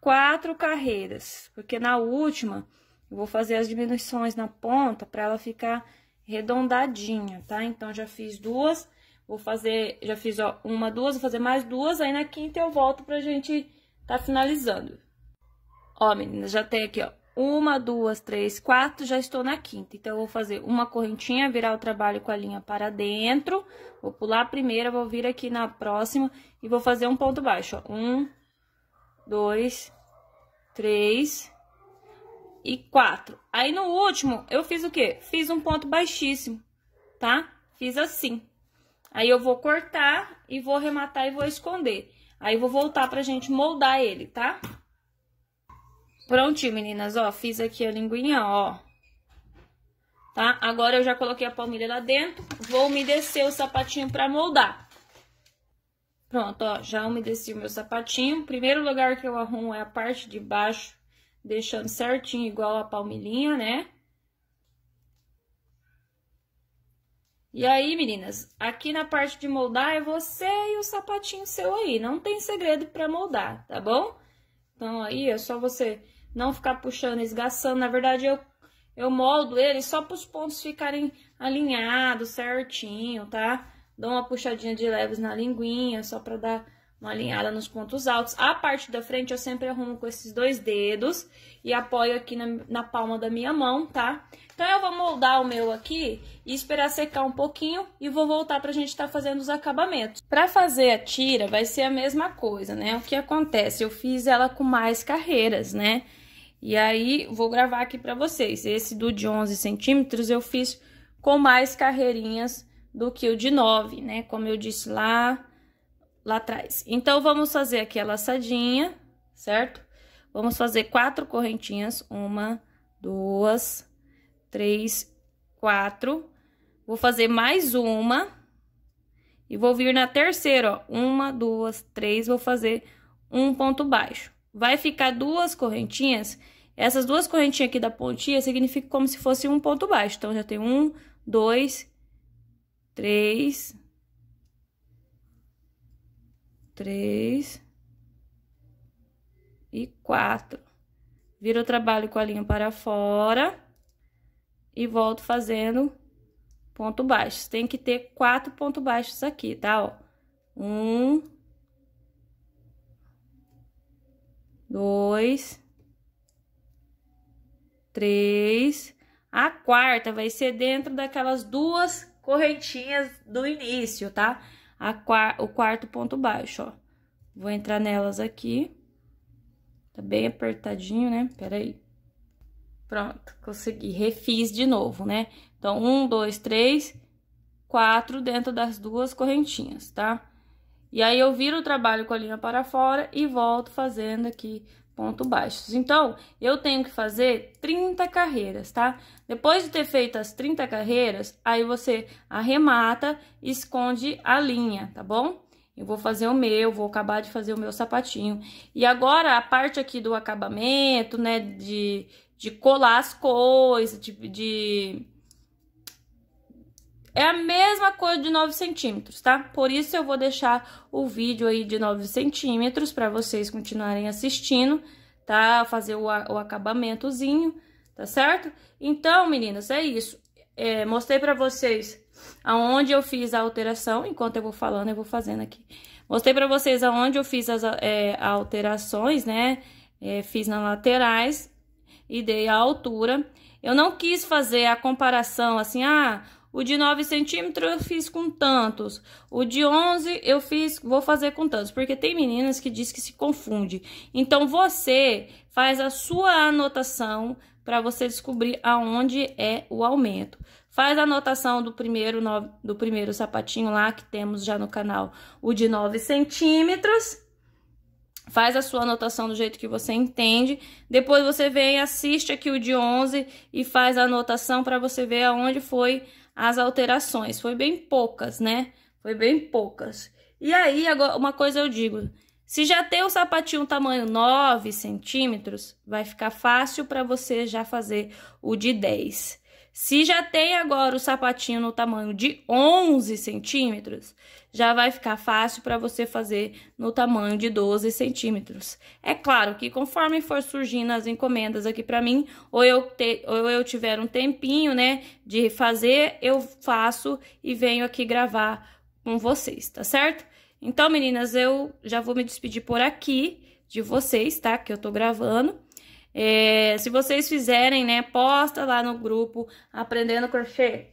Quatro carreiras, porque na última eu vou fazer as diminuições na ponta para ela ficar redondadinha, tá? Então, já fiz duas, vou fazer, já fiz ó, uma, duas, vou fazer mais duas, aí na quinta eu volto pra gente tá finalizando. Ó, meninas, já tem aqui, ó, uma, duas, três, quatro, já estou na quinta. Então, eu vou fazer uma correntinha, virar o trabalho com a linha para dentro, vou pular a primeira, vou vir aqui na próxima e vou fazer um ponto baixo, ó. Um, dois, três e quatro. Aí, no último, eu fiz o quê? Fiz um ponto baixíssimo, tá? Fiz assim. Aí, eu vou cortar e vou arrematar e vou esconder. Aí, vou voltar pra gente moldar ele, tá? Tá? Prontinho, meninas, ó, fiz aqui a linguinha, ó. Tá? Agora eu já coloquei a palmilha lá dentro, vou umedecer o sapatinho pra moldar. Pronto, ó, já umedeci o meu sapatinho. primeiro lugar que eu arrumo é a parte de baixo, deixando certinho igual a palmilhinha, né? E aí, meninas, aqui na parte de moldar é você e o sapatinho seu aí, não tem segredo para moldar, tá bom? Então aí é só você não ficar puxando, esgaçando. Na verdade, eu, eu moldo ele só para os pontos ficarem alinhados certinho, tá? Dou uma puxadinha de leves na linguinha, só para dar uma alinhada nos pontos altos. A parte da frente eu sempre arrumo com esses dois dedos e apoio aqui na, na, palma da minha mão, tá? Então, eu vou moldar o meu aqui e esperar secar um pouquinho e vou voltar pra gente estar tá fazendo os acabamentos. Pra fazer a tira, vai ser a mesma coisa, né? O que acontece? Eu fiz ela com mais carreiras, né? E aí, vou gravar aqui pra vocês. Esse do de 11 centímetros eu fiz com mais carreirinhas do que o de 9, né? Como eu disse lá lá atrás. Então, vamos fazer aqui a laçadinha, certo? Vamos fazer quatro correntinhas, uma, duas, três, quatro. Vou fazer mais uma e vou vir na terceira, ó, uma, duas, três, vou fazer um ponto baixo. Vai ficar duas correntinhas, essas duas correntinhas aqui da pontinha significa como se fosse um ponto baixo. Então, já tem um, dois, três, três e quatro. Vira o trabalho com a linha para fora e volto fazendo ponto baixo. Tem que ter quatro pontos baixos aqui, tá? Ó, um, dois, três. A quarta vai ser dentro daquelas duas correntinhas do início, tá? Tá? a, o quarto ponto baixo, ó. Vou entrar nelas aqui. Tá bem apertadinho, né? Pera aí. Pronto, consegui. Refiz de novo, né? Então, um, dois, três, quatro dentro das duas correntinhas, tá? E aí, eu viro o trabalho com a linha para fora e volto fazendo aqui ponto baixos. Então, eu tenho que fazer 30 carreiras, tá? Depois de ter feito as 30 carreiras, aí você arremata esconde a linha, tá bom? Eu vou fazer o meu, vou acabar de fazer o meu sapatinho. E agora, a parte aqui do acabamento, né, de, de colar as coisas, de, de é a mesma coisa de 9 centímetros, tá? Por isso eu vou deixar o vídeo aí de 9 centímetros para vocês continuarem assistindo, tá? Fazer o, o, acabamentozinho, tá certo? Então, meninas, é isso. É, mostrei para vocês aonde eu fiz a alteração, enquanto eu vou falando, eu vou fazendo aqui. Mostrei para vocês aonde eu fiz as é, alterações, né? É, fiz nas laterais e dei a altura. Eu não quis fazer a comparação assim, ah... O de 9 centímetros eu fiz com tantos. O de 11 eu fiz, vou fazer com tantos. Porque tem meninas que diz que se confunde. Então, você faz a sua anotação para você descobrir aonde é o aumento. Faz a anotação do primeiro, do primeiro sapatinho lá, que temos já no canal, o de 9 centímetros. Faz a sua anotação do jeito que você entende. Depois você vem, assiste aqui o de 11 e faz a anotação para você ver aonde foi as alterações. Foi bem poucas, né? Foi bem poucas. E aí, agora, uma coisa eu digo. Se já tem o sapatinho tamanho 9 centímetros, vai ficar fácil para você já fazer o de 10. Se já tem agora o sapatinho no tamanho de 11 centímetros, já vai ficar fácil para você fazer no tamanho de 12 centímetros. É claro que conforme for surgindo as encomendas aqui para mim, ou eu, te, ou eu tiver um tempinho, né, de fazer, eu faço e venho aqui gravar com vocês, tá certo? Então, meninas, eu já vou me despedir por aqui de vocês, tá? Que eu tô gravando. É, se vocês fizerem, né, posta lá no grupo Aprendendo Crochê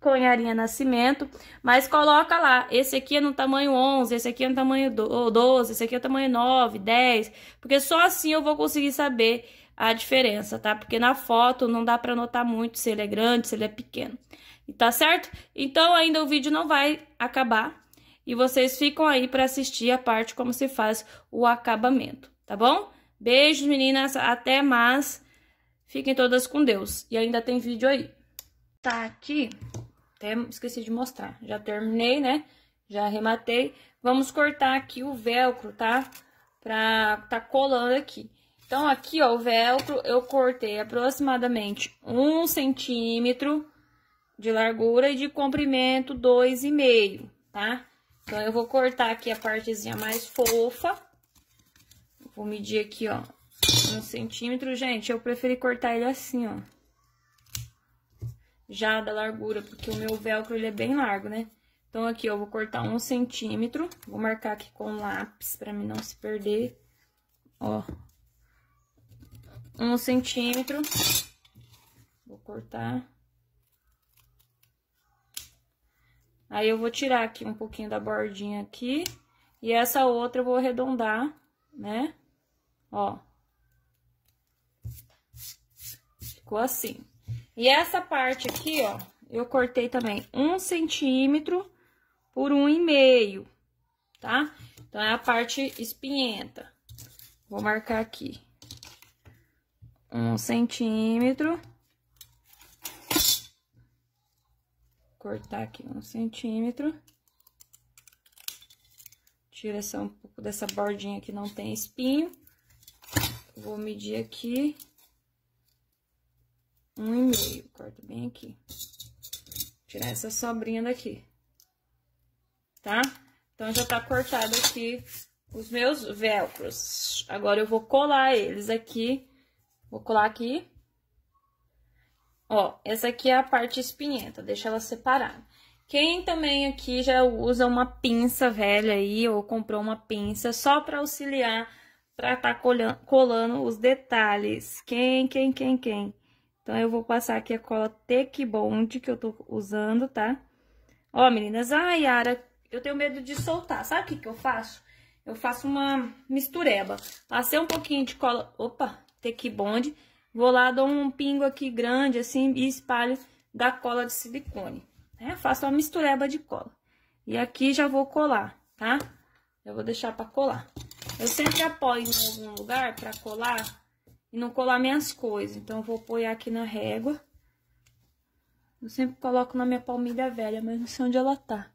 com Yarinha Nascimento, mas coloca lá, esse aqui é no tamanho 11, esse aqui é no tamanho 12, esse aqui é no tamanho 9, 10, porque só assim eu vou conseguir saber a diferença, tá? Porque na foto não dá pra notar muito se ele é grande, se ele é pequeno, tá certo? Então ainda o vídeo não vai acabar e vocês ficam aí pra assistir a parte como se faz o acabamento, tá bom? Beijos, meninas. Até mais. Fiquem todas com Deus. E ainda tem vídeo aí. Tá aqui. Até esqueci de mostrar. Já terminei, né? Já arrematei. Vamos cortar aqui o velcro, tá? Pra tá colando aqui. Então, aqui, ó, o velcro eu cortei aproximadamente um centímetro de largura e de comprimento dois e meio, tá? Então, eu vou cortar aqui a partezinha mais fofa Vou medir aqui, ó, um centímetro. Gente, eu preferi cortar ele assim, ó. Já da largura, porque o meu velcro, ele é bem largo, né? Então, aqui, ó, eu vou cortar um centímetro. Vou marcar aqui com lápis, pra mim não se perder. Ó. Um centímetro. Vou cortar. Aí, eu vou tirar aqui um pouquinho da bordinha aqui. E essa outra eu vou arredondar, né? Ó. Ficou assim. E essa parte aqui, ó, eu cortei também um centímetro por um e meio, tá? Então, é a parte espinhenta. Vou marcar aqui. Um centímetro. Cortar aqui um centímetro. Tira essa, um pouco dessa bordinha que não tem espinho. Vou medir aqui um e meio, corto bem aqui. Tirar essa sobrinha daqui, tá? Então, já tá cortado aqui os meus velcros. Agora, eu vou colar eles aqui. Vou colar aqui. Ó, essa aqui é a parte espinhenta, deixa ela separada. Quem também aqui já usa uma pinça velha aí, ou comprou uma pinça só para auxiliar para estar tá colando, colando os detalhes. Quem, quem, quem, quem? Então, eu vou passar aqui a cola Tec Bond que eu tô usando, tá? Ó, meninas, a Yara, eu tenho medo de soltar. Sabe o que que eu faço? Eu faço uma mistureba. Passei um pouquinho de cola, opa, Tec Bond. Vou lá, dou um pingo aqui grande, assim, e espalho da cola de silicone. Né? Faço uma mistureba de cola. E aqui já vou colar, tá? Eu vou deixar para colar. Eu sempre apoio em algum lugar para colar e não colar minhas coisas. Então, eu vou apoiar aqui na régua. Eu sempre coloco na minha palmilha velha, mas não sei onde ela tá.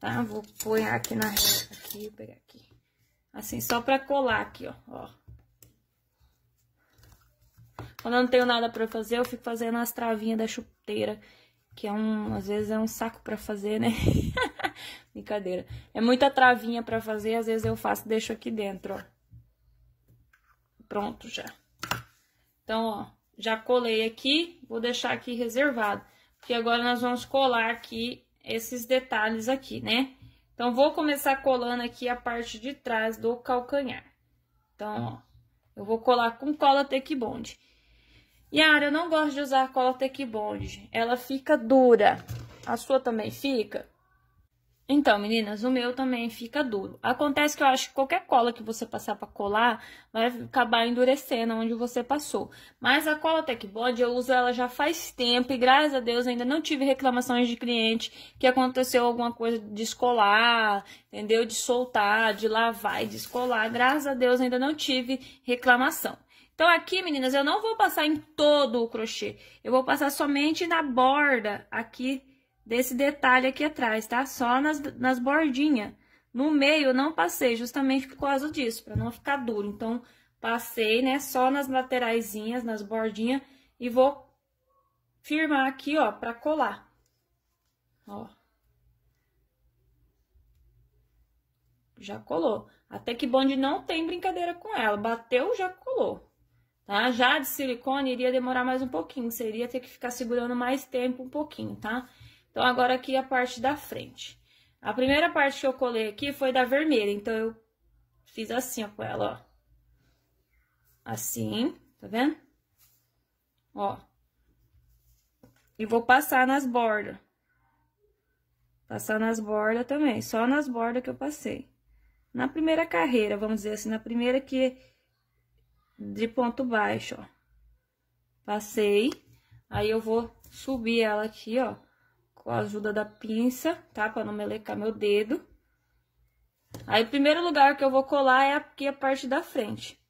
Tá? Vou apoiar aqui na régua. Aqui, vou pegar aqui. Assim, só pra colar aqui, ó. ó. Quando eu não tenho nada pra fazer, eu fico fazendo as travinhas da chuteira. Que é um, às vezes é um saco pra fazer, né? Brincadeira. É muita travinha pra fazer, às vezes eu faço e deixo aqui dentro, ó. Pronto já. Então, ó, já colei aqui, vou deixar aqui reservado. Porque agora nós vamos colar aqui esses detalhes aqui, né? Então, vou começar colando aqui a parte de trás do calcanhar. Então, ó, eu vou colar com cola take Bond. Yara, eu não gosto de usar cola take Bond. Ela fica dura. A sua também fica? Então, meninas, o meu também fica duro. Acontece que eu acho que qualquer cola que você passar para colar vai acabar endurecendo onde você passou. Mas a cola Tech Bond eu uso ela já faz tempo e graças a Deus ainda não tive reclamações de cliente que aconteceu alguma coisa de escolar, entendeu? De soltar, de lavar e descolar. Graças a Deus ainda não tive reclamação. Então, aqui, meninas, eu não vou passar em todo o crochê. Eu vou passar somente na borda aqui desse detalhe aqui atrás, tá? Só nas, nas bordinhas. No meio eu não passei, justamente por causa disso, para não ficar duro. Então, passei, né, só nas lateraisinhas, nas bordinhas, e vou firmar aqui, ó, pra colar. Ó. Já colou. Até que bonde não tem brincadeira com ela. Bateu, já colou. Tá? Já de silicone iria demorar mais um pouquinho. Seria ter que ficar segurando mais tempo um pouquinho, tá? Tá? Então, agora aqui a parte da frente. A primeira parte que eu colei aqui foi da vermelha, então eu fiz assim ó, com ela, ó. Assim, tá vendo? Ó. E vou passar nas bordas. Passar nas bordas também, só nas bordas que eu passei. Na primeira carreira, vamos dizer assim, na primeira que de ponto baixo, ó. Passei, aí eu vou subir ela aqui, ó com a ajuda da pinça, tá? Pra não melecar meu dedo. Aí, o primeiro lugar que eu vou colar é aqui a parte da frente,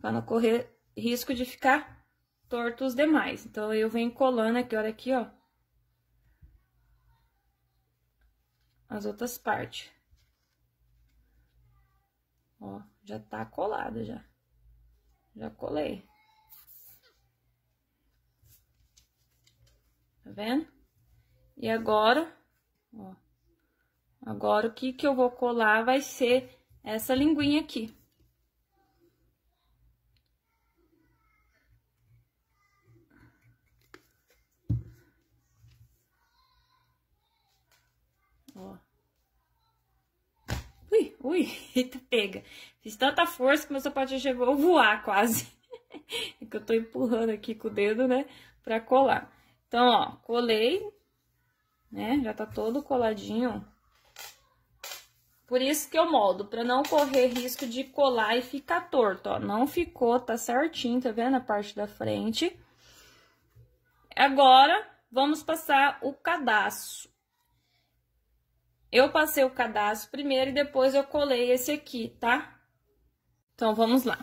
pra não correr risco de ficar torto os demais. Então, eu venho colando aqui, olha aqui, ó. As outras partes. Ó, já tá colado já. Já colei. Tá vendo? E agora, ó, agora o que que eu vou colar vai ser essa linguinha aqui. Ó. Ui, ui, eita, pega. Fiz tanta força que meu sapatinho chegou a voar quase. é que eu tô empurrando aqui com o dedo, né, pra colar. Então, ó, colei, né? Já tá todo coladinho. Por isso que eu moldo, pra não correr risco de colar e ficar torto, ó. Não ficou, tá certinho, tá vendo a parte da frente? Agora, vamos passar o cadastro. Eu passei o cadastro primeiro e depois eu colei esse aqui, tá? Então, vamos lá.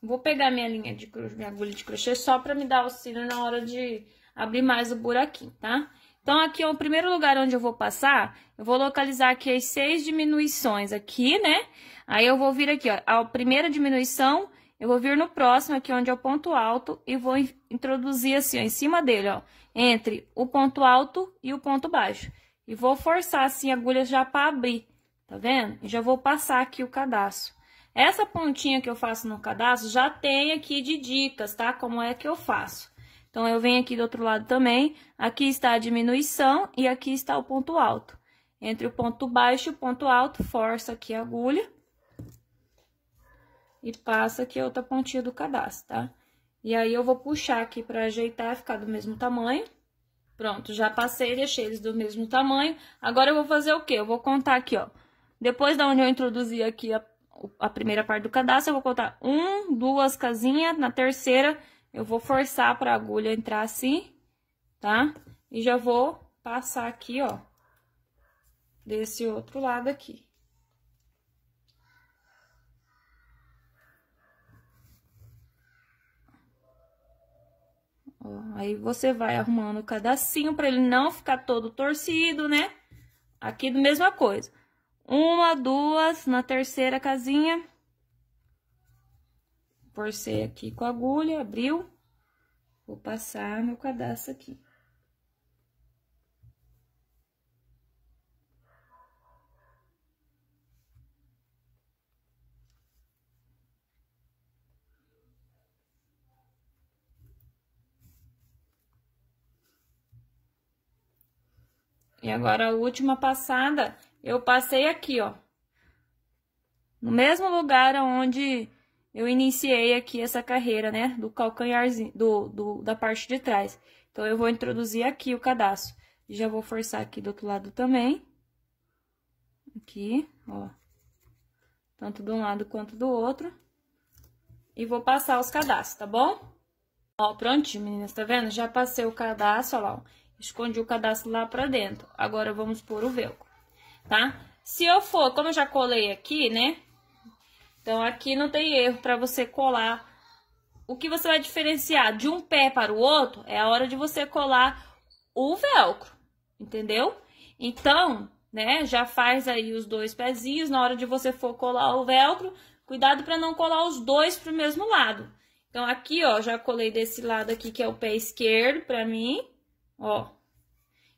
Vou pegar minha linha de minha agulha de crochê só pra me dar auxílio na hora de abrir mais o buraquinho, tá? Então, aqui é o primeiro lugar onde eu vou passar, eu vou localizar aqui as seis diminuições aqui, né? Aí, eu vou vir aqui, ó, a primeira diminuição, eu vou vir no próximo aqui, onde é o ponto alto, e vou introduzir assim, ó, em cima dele, ó, entre o ponto alto e o ponto baixo. E vou forçar, assim, a agulha já para abrir, tá vendo? E já vou passar aqui o cadastro. Essa pontinha que eu faço no cadastro já tem aqui de dicas, tá? Como é que eu faço. Então, eu venho aqui do outro lado também, aqui está a diminuição e aqui está o ponto alto. Entre o ponto baixo e o ponto alto, força aqui a agulha e passa aqui a outra pontinha do cadastro, tá? E aí, eu vou puxar aqui para ajeitar, ficar do mesmo tamanho. Pronto, já passei, deixei eles do mesmo tamanho. Agora, eu vou fazer o quê? Eu vou contar aqui, ó. Depois da onde eu introduzi aqui a, a primeira parte do cadastro, eu vou contar um, duas casinhas, na terceira eu vou forçar para a agulha entrar assim, tá? E já vou passar aqui, ó, desse outro lado aqui. Aí você vai arrumando o cadacinho para ele não ficar todo torcido, né? Aqui, mesma coisa. Uma, duas, na terceira casinha, Forcei aqui com a agulha, abriu. Vou passar meu cadastro aqui. E agora a última passada, eu passei aqui, ó. No mesmo lugar onde eu iniciei aqui essa carreira, né, do calcanharzinho, do, do, da parte de trás. Então, eu vou introduzir aqui o cadastro. Já vou forçar aqui do outro lado também. Aqui, ó. Tanto de um lado quanto do outro. E vou passar os cadastros, tá bom? Ó, prontinho, meninas, tá vendo? Já passei o cadastro, ó lá, ó. Escondi o cadastro lá pra dentro. Agora, vamos pôr o velcro, tá? Se eu for, como eu já colei aqui, né? Então, aqui não tem erro para você colar. O que você vai diferenciar de um pé para o outro é a hora de você colar o velcro, entendeu? Então, né, já faz aí os dois pezinhos. Na hora de você for colar o velcro, cuidado para não colar os dois pro mesmo lado. Então, aqui, ó, já colei desse lado aqui, que é o pé esquerdo para mim, ó.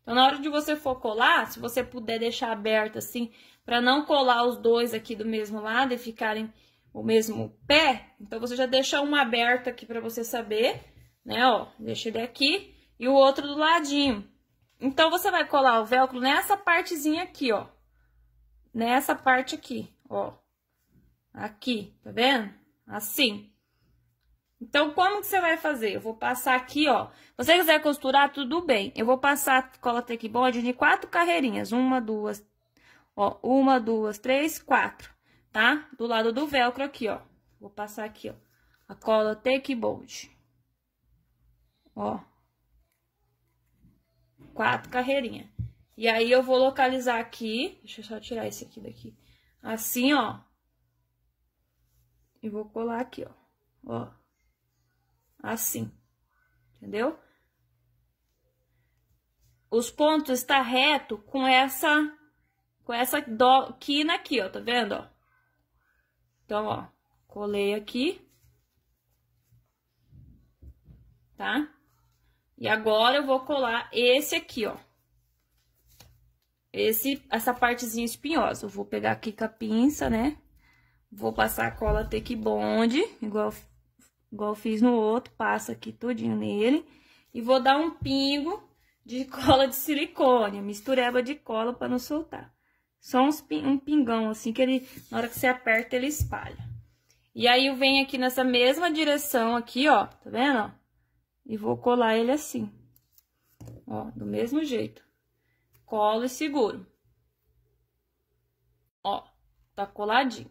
Então, na hora de você for colar, se você puder deixar aberto assim, para não colar os dois aqui do mesmo lado e ficarem o mesmo pé, então você já deixa uma aberta aqui para você saber, né, ó, deixa ele aqui e o outro do ladinho. Então, você vai colar o velcro nessa partezinha aqui, ó, nessa parte aqui, ó, aqui, tá vendo? Assim. Então, como que você vai fazer? Eu vou passar aqui, ó, se você quiser costurar, tudo bem, eu vou passar cola Tecbond de quatro carreirinhas, uma, duas, Ó, uma, duas, três, quatro, tá? Do lado do velcro aqui, ó. Vou passar aqui, ó. A cola Take Bold. Ó. Quatro carreirinhas. E aí, eu vou localizar aqui. Deixa eu só tirar esse aqui daqui. Assim, ó. E vou colar aqui, ó. Ó. Assim. Entendeu? Os pontos está reto com essa com essa doquina quina aqui, ó, tá vendo, Então, ó, colei aqui. Tá? E agora eu vou colar esse aqui, ó. Esse, essa partezinha espinhosa. Eu vou pegar aqui com a pinça, né? Vou passar a cola take bond, igual, igual fiz no outro. Passa aqui todinho nele. E vou dar um pingo de cola de silicone, mistureba de cola para não soltar. Só uns, um pingão, assim, que ele, na hora que você aperta, ele espalha. E aí, eu venho aqui nessa mesma direção aqui, ó, tá vendo, ó? E vou colar ele assim, ó, do mesmo jeito. Colo e seguro. Ó, tá coladinho,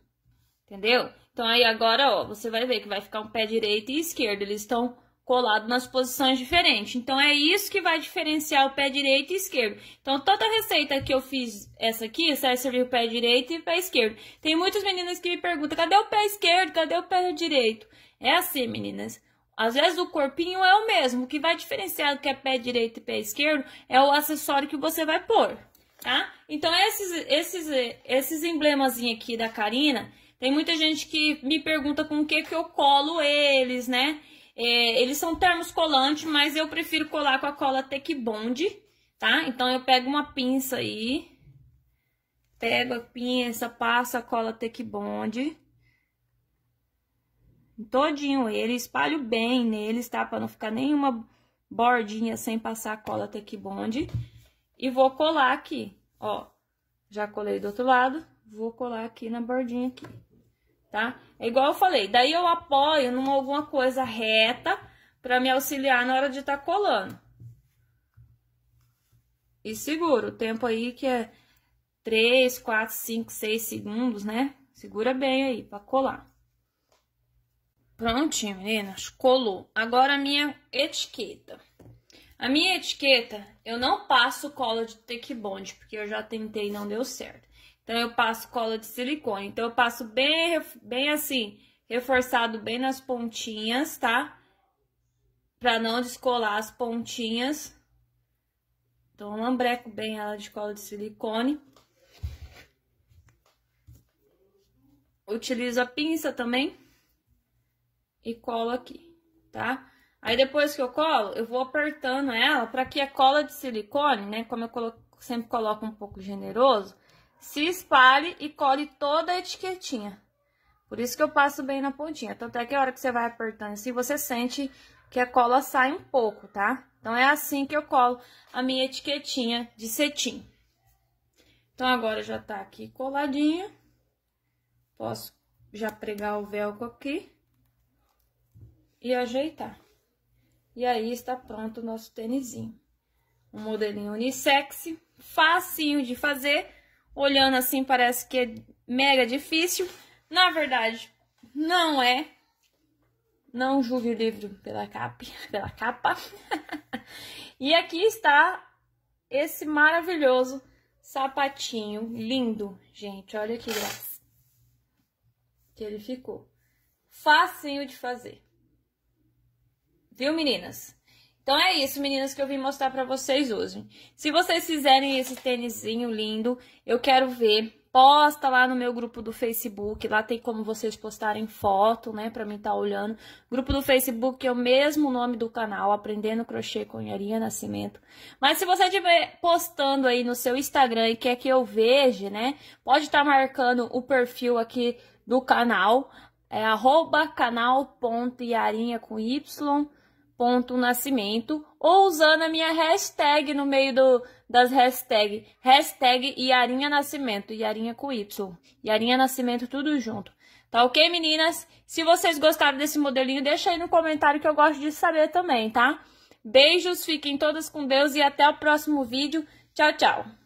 entendeu? Então, aí agora, ó, você vai ver que vai ficar um pé direito e esquerdo, eles estão colado nas posições diferentes. Então, é isso que vai diferenciar o pé direito e esquerdo. Então, toda a receita que eu fiz, essa aqui, vai servir o pé direito e o pé esquerdo. Tem muitas meninas que me perguntam, cadê o pé esquerdo, cadê o pé direito? É assim, meninas. Às vezes o corpinho é o mesmo, o que vai diferenciar o que é pé direito e pé esquerdo é o acessório que você vai pôr, tá? Então, esses, esses, esses emblemazinhos aqui da Karina, tem muita gente que me pergunta com o que que eu colo eles, né? É, eles são termos colantes, mas eu prefiro colar com a cola Tec Bond, tá? Então, eu pego uma pinça aí, pego a pinça, passo a cola Tec Bond, todinho ele, espalho bem neles, tá? Pra não ficar nenhuma bordinha sem passar a cola Tec Bond. E vou colar aqui, ó, já colei do outro lado, vou colar aqui na bordinha aqui tá? É igual eu falei, daí eu apoio numa alguma coisa reta para me auxiliar na hora de estar tá colando. E seguro, o tempo aí que é 3, 4, 5, 6 segundos, né? Segura bem aí para colar. Prontinho, meninas, colou. Agora a minha etiqueta. A minha etiqueta, eu não passo cola de take bond, porque eu já tentei e não deu certo. Então, eu passo cola de silicone. Então, eu passo bem, bem assim, reforçado bem nas pontinhas, tá? Pra não descolar as pontinhas. Então, eu lambreco bem ela de cola de silicone. Utilizo a pinça também. E colo aqui, tá? Aí, depois que eu colo, eu vou apertando ela pra que a cola de silicone, né? Como eu colo sempre coloco um pouco generoso se espalhe e cole toda a etiquetinha. Por isso que eu passo bem na pontinha. Tanto é que a hora que você vai apertando assim, você sente que a cola sai um pouco, tá? Então, é assim que eu colo a minha etiquetinha de cetim. Então, agora já tá aqui coladinha. Posso já pregar o velcro aqui e ajeitar. E aí está pronto o nosso tênisinho. Um modelinho unissex, facinho de fazer olhando assim parece que é mega difícil. Na verdade, não é. Não julgue o livro pela capa. Pela capa. e aqui está esse maravilhoso sapatinho lindo, gente. Olha que graça que ele ficou. Facinho de fazer. Viu, meninas? Então é isso, meninas, que eu vim mostrar pra vocês hoje. Se vocês fizerem esse tênisinho lindo, eu quero ver. Posta lá no meu grupo do Facebook, lá tem como vocês postarem foto, né, pra mim estar tá olhando. Grupo do Facebook é o mesmo nome do canal, Aprendendo Crochê com Yarinha Nascimento. Mas se você estiver postando aí no seu Instagram e quer que eu veja, né, pode estar tá marcando o perfil aqui do canal, é arroba com Y ponto nascimento ou usando a minha hashtag no meio do, das hashtags. Hashtag Yarinha Nascimento, Yarinha com Y. Yarinha Nascimento, tudo junto. Tá ok, meninas? Se vocês gostaram desse modelinho, deixa aí no comentário que eu gosto de saber também, tá? Beijos, fiquem todas com Deus e até o próximo vídeo. Tchau, tchau!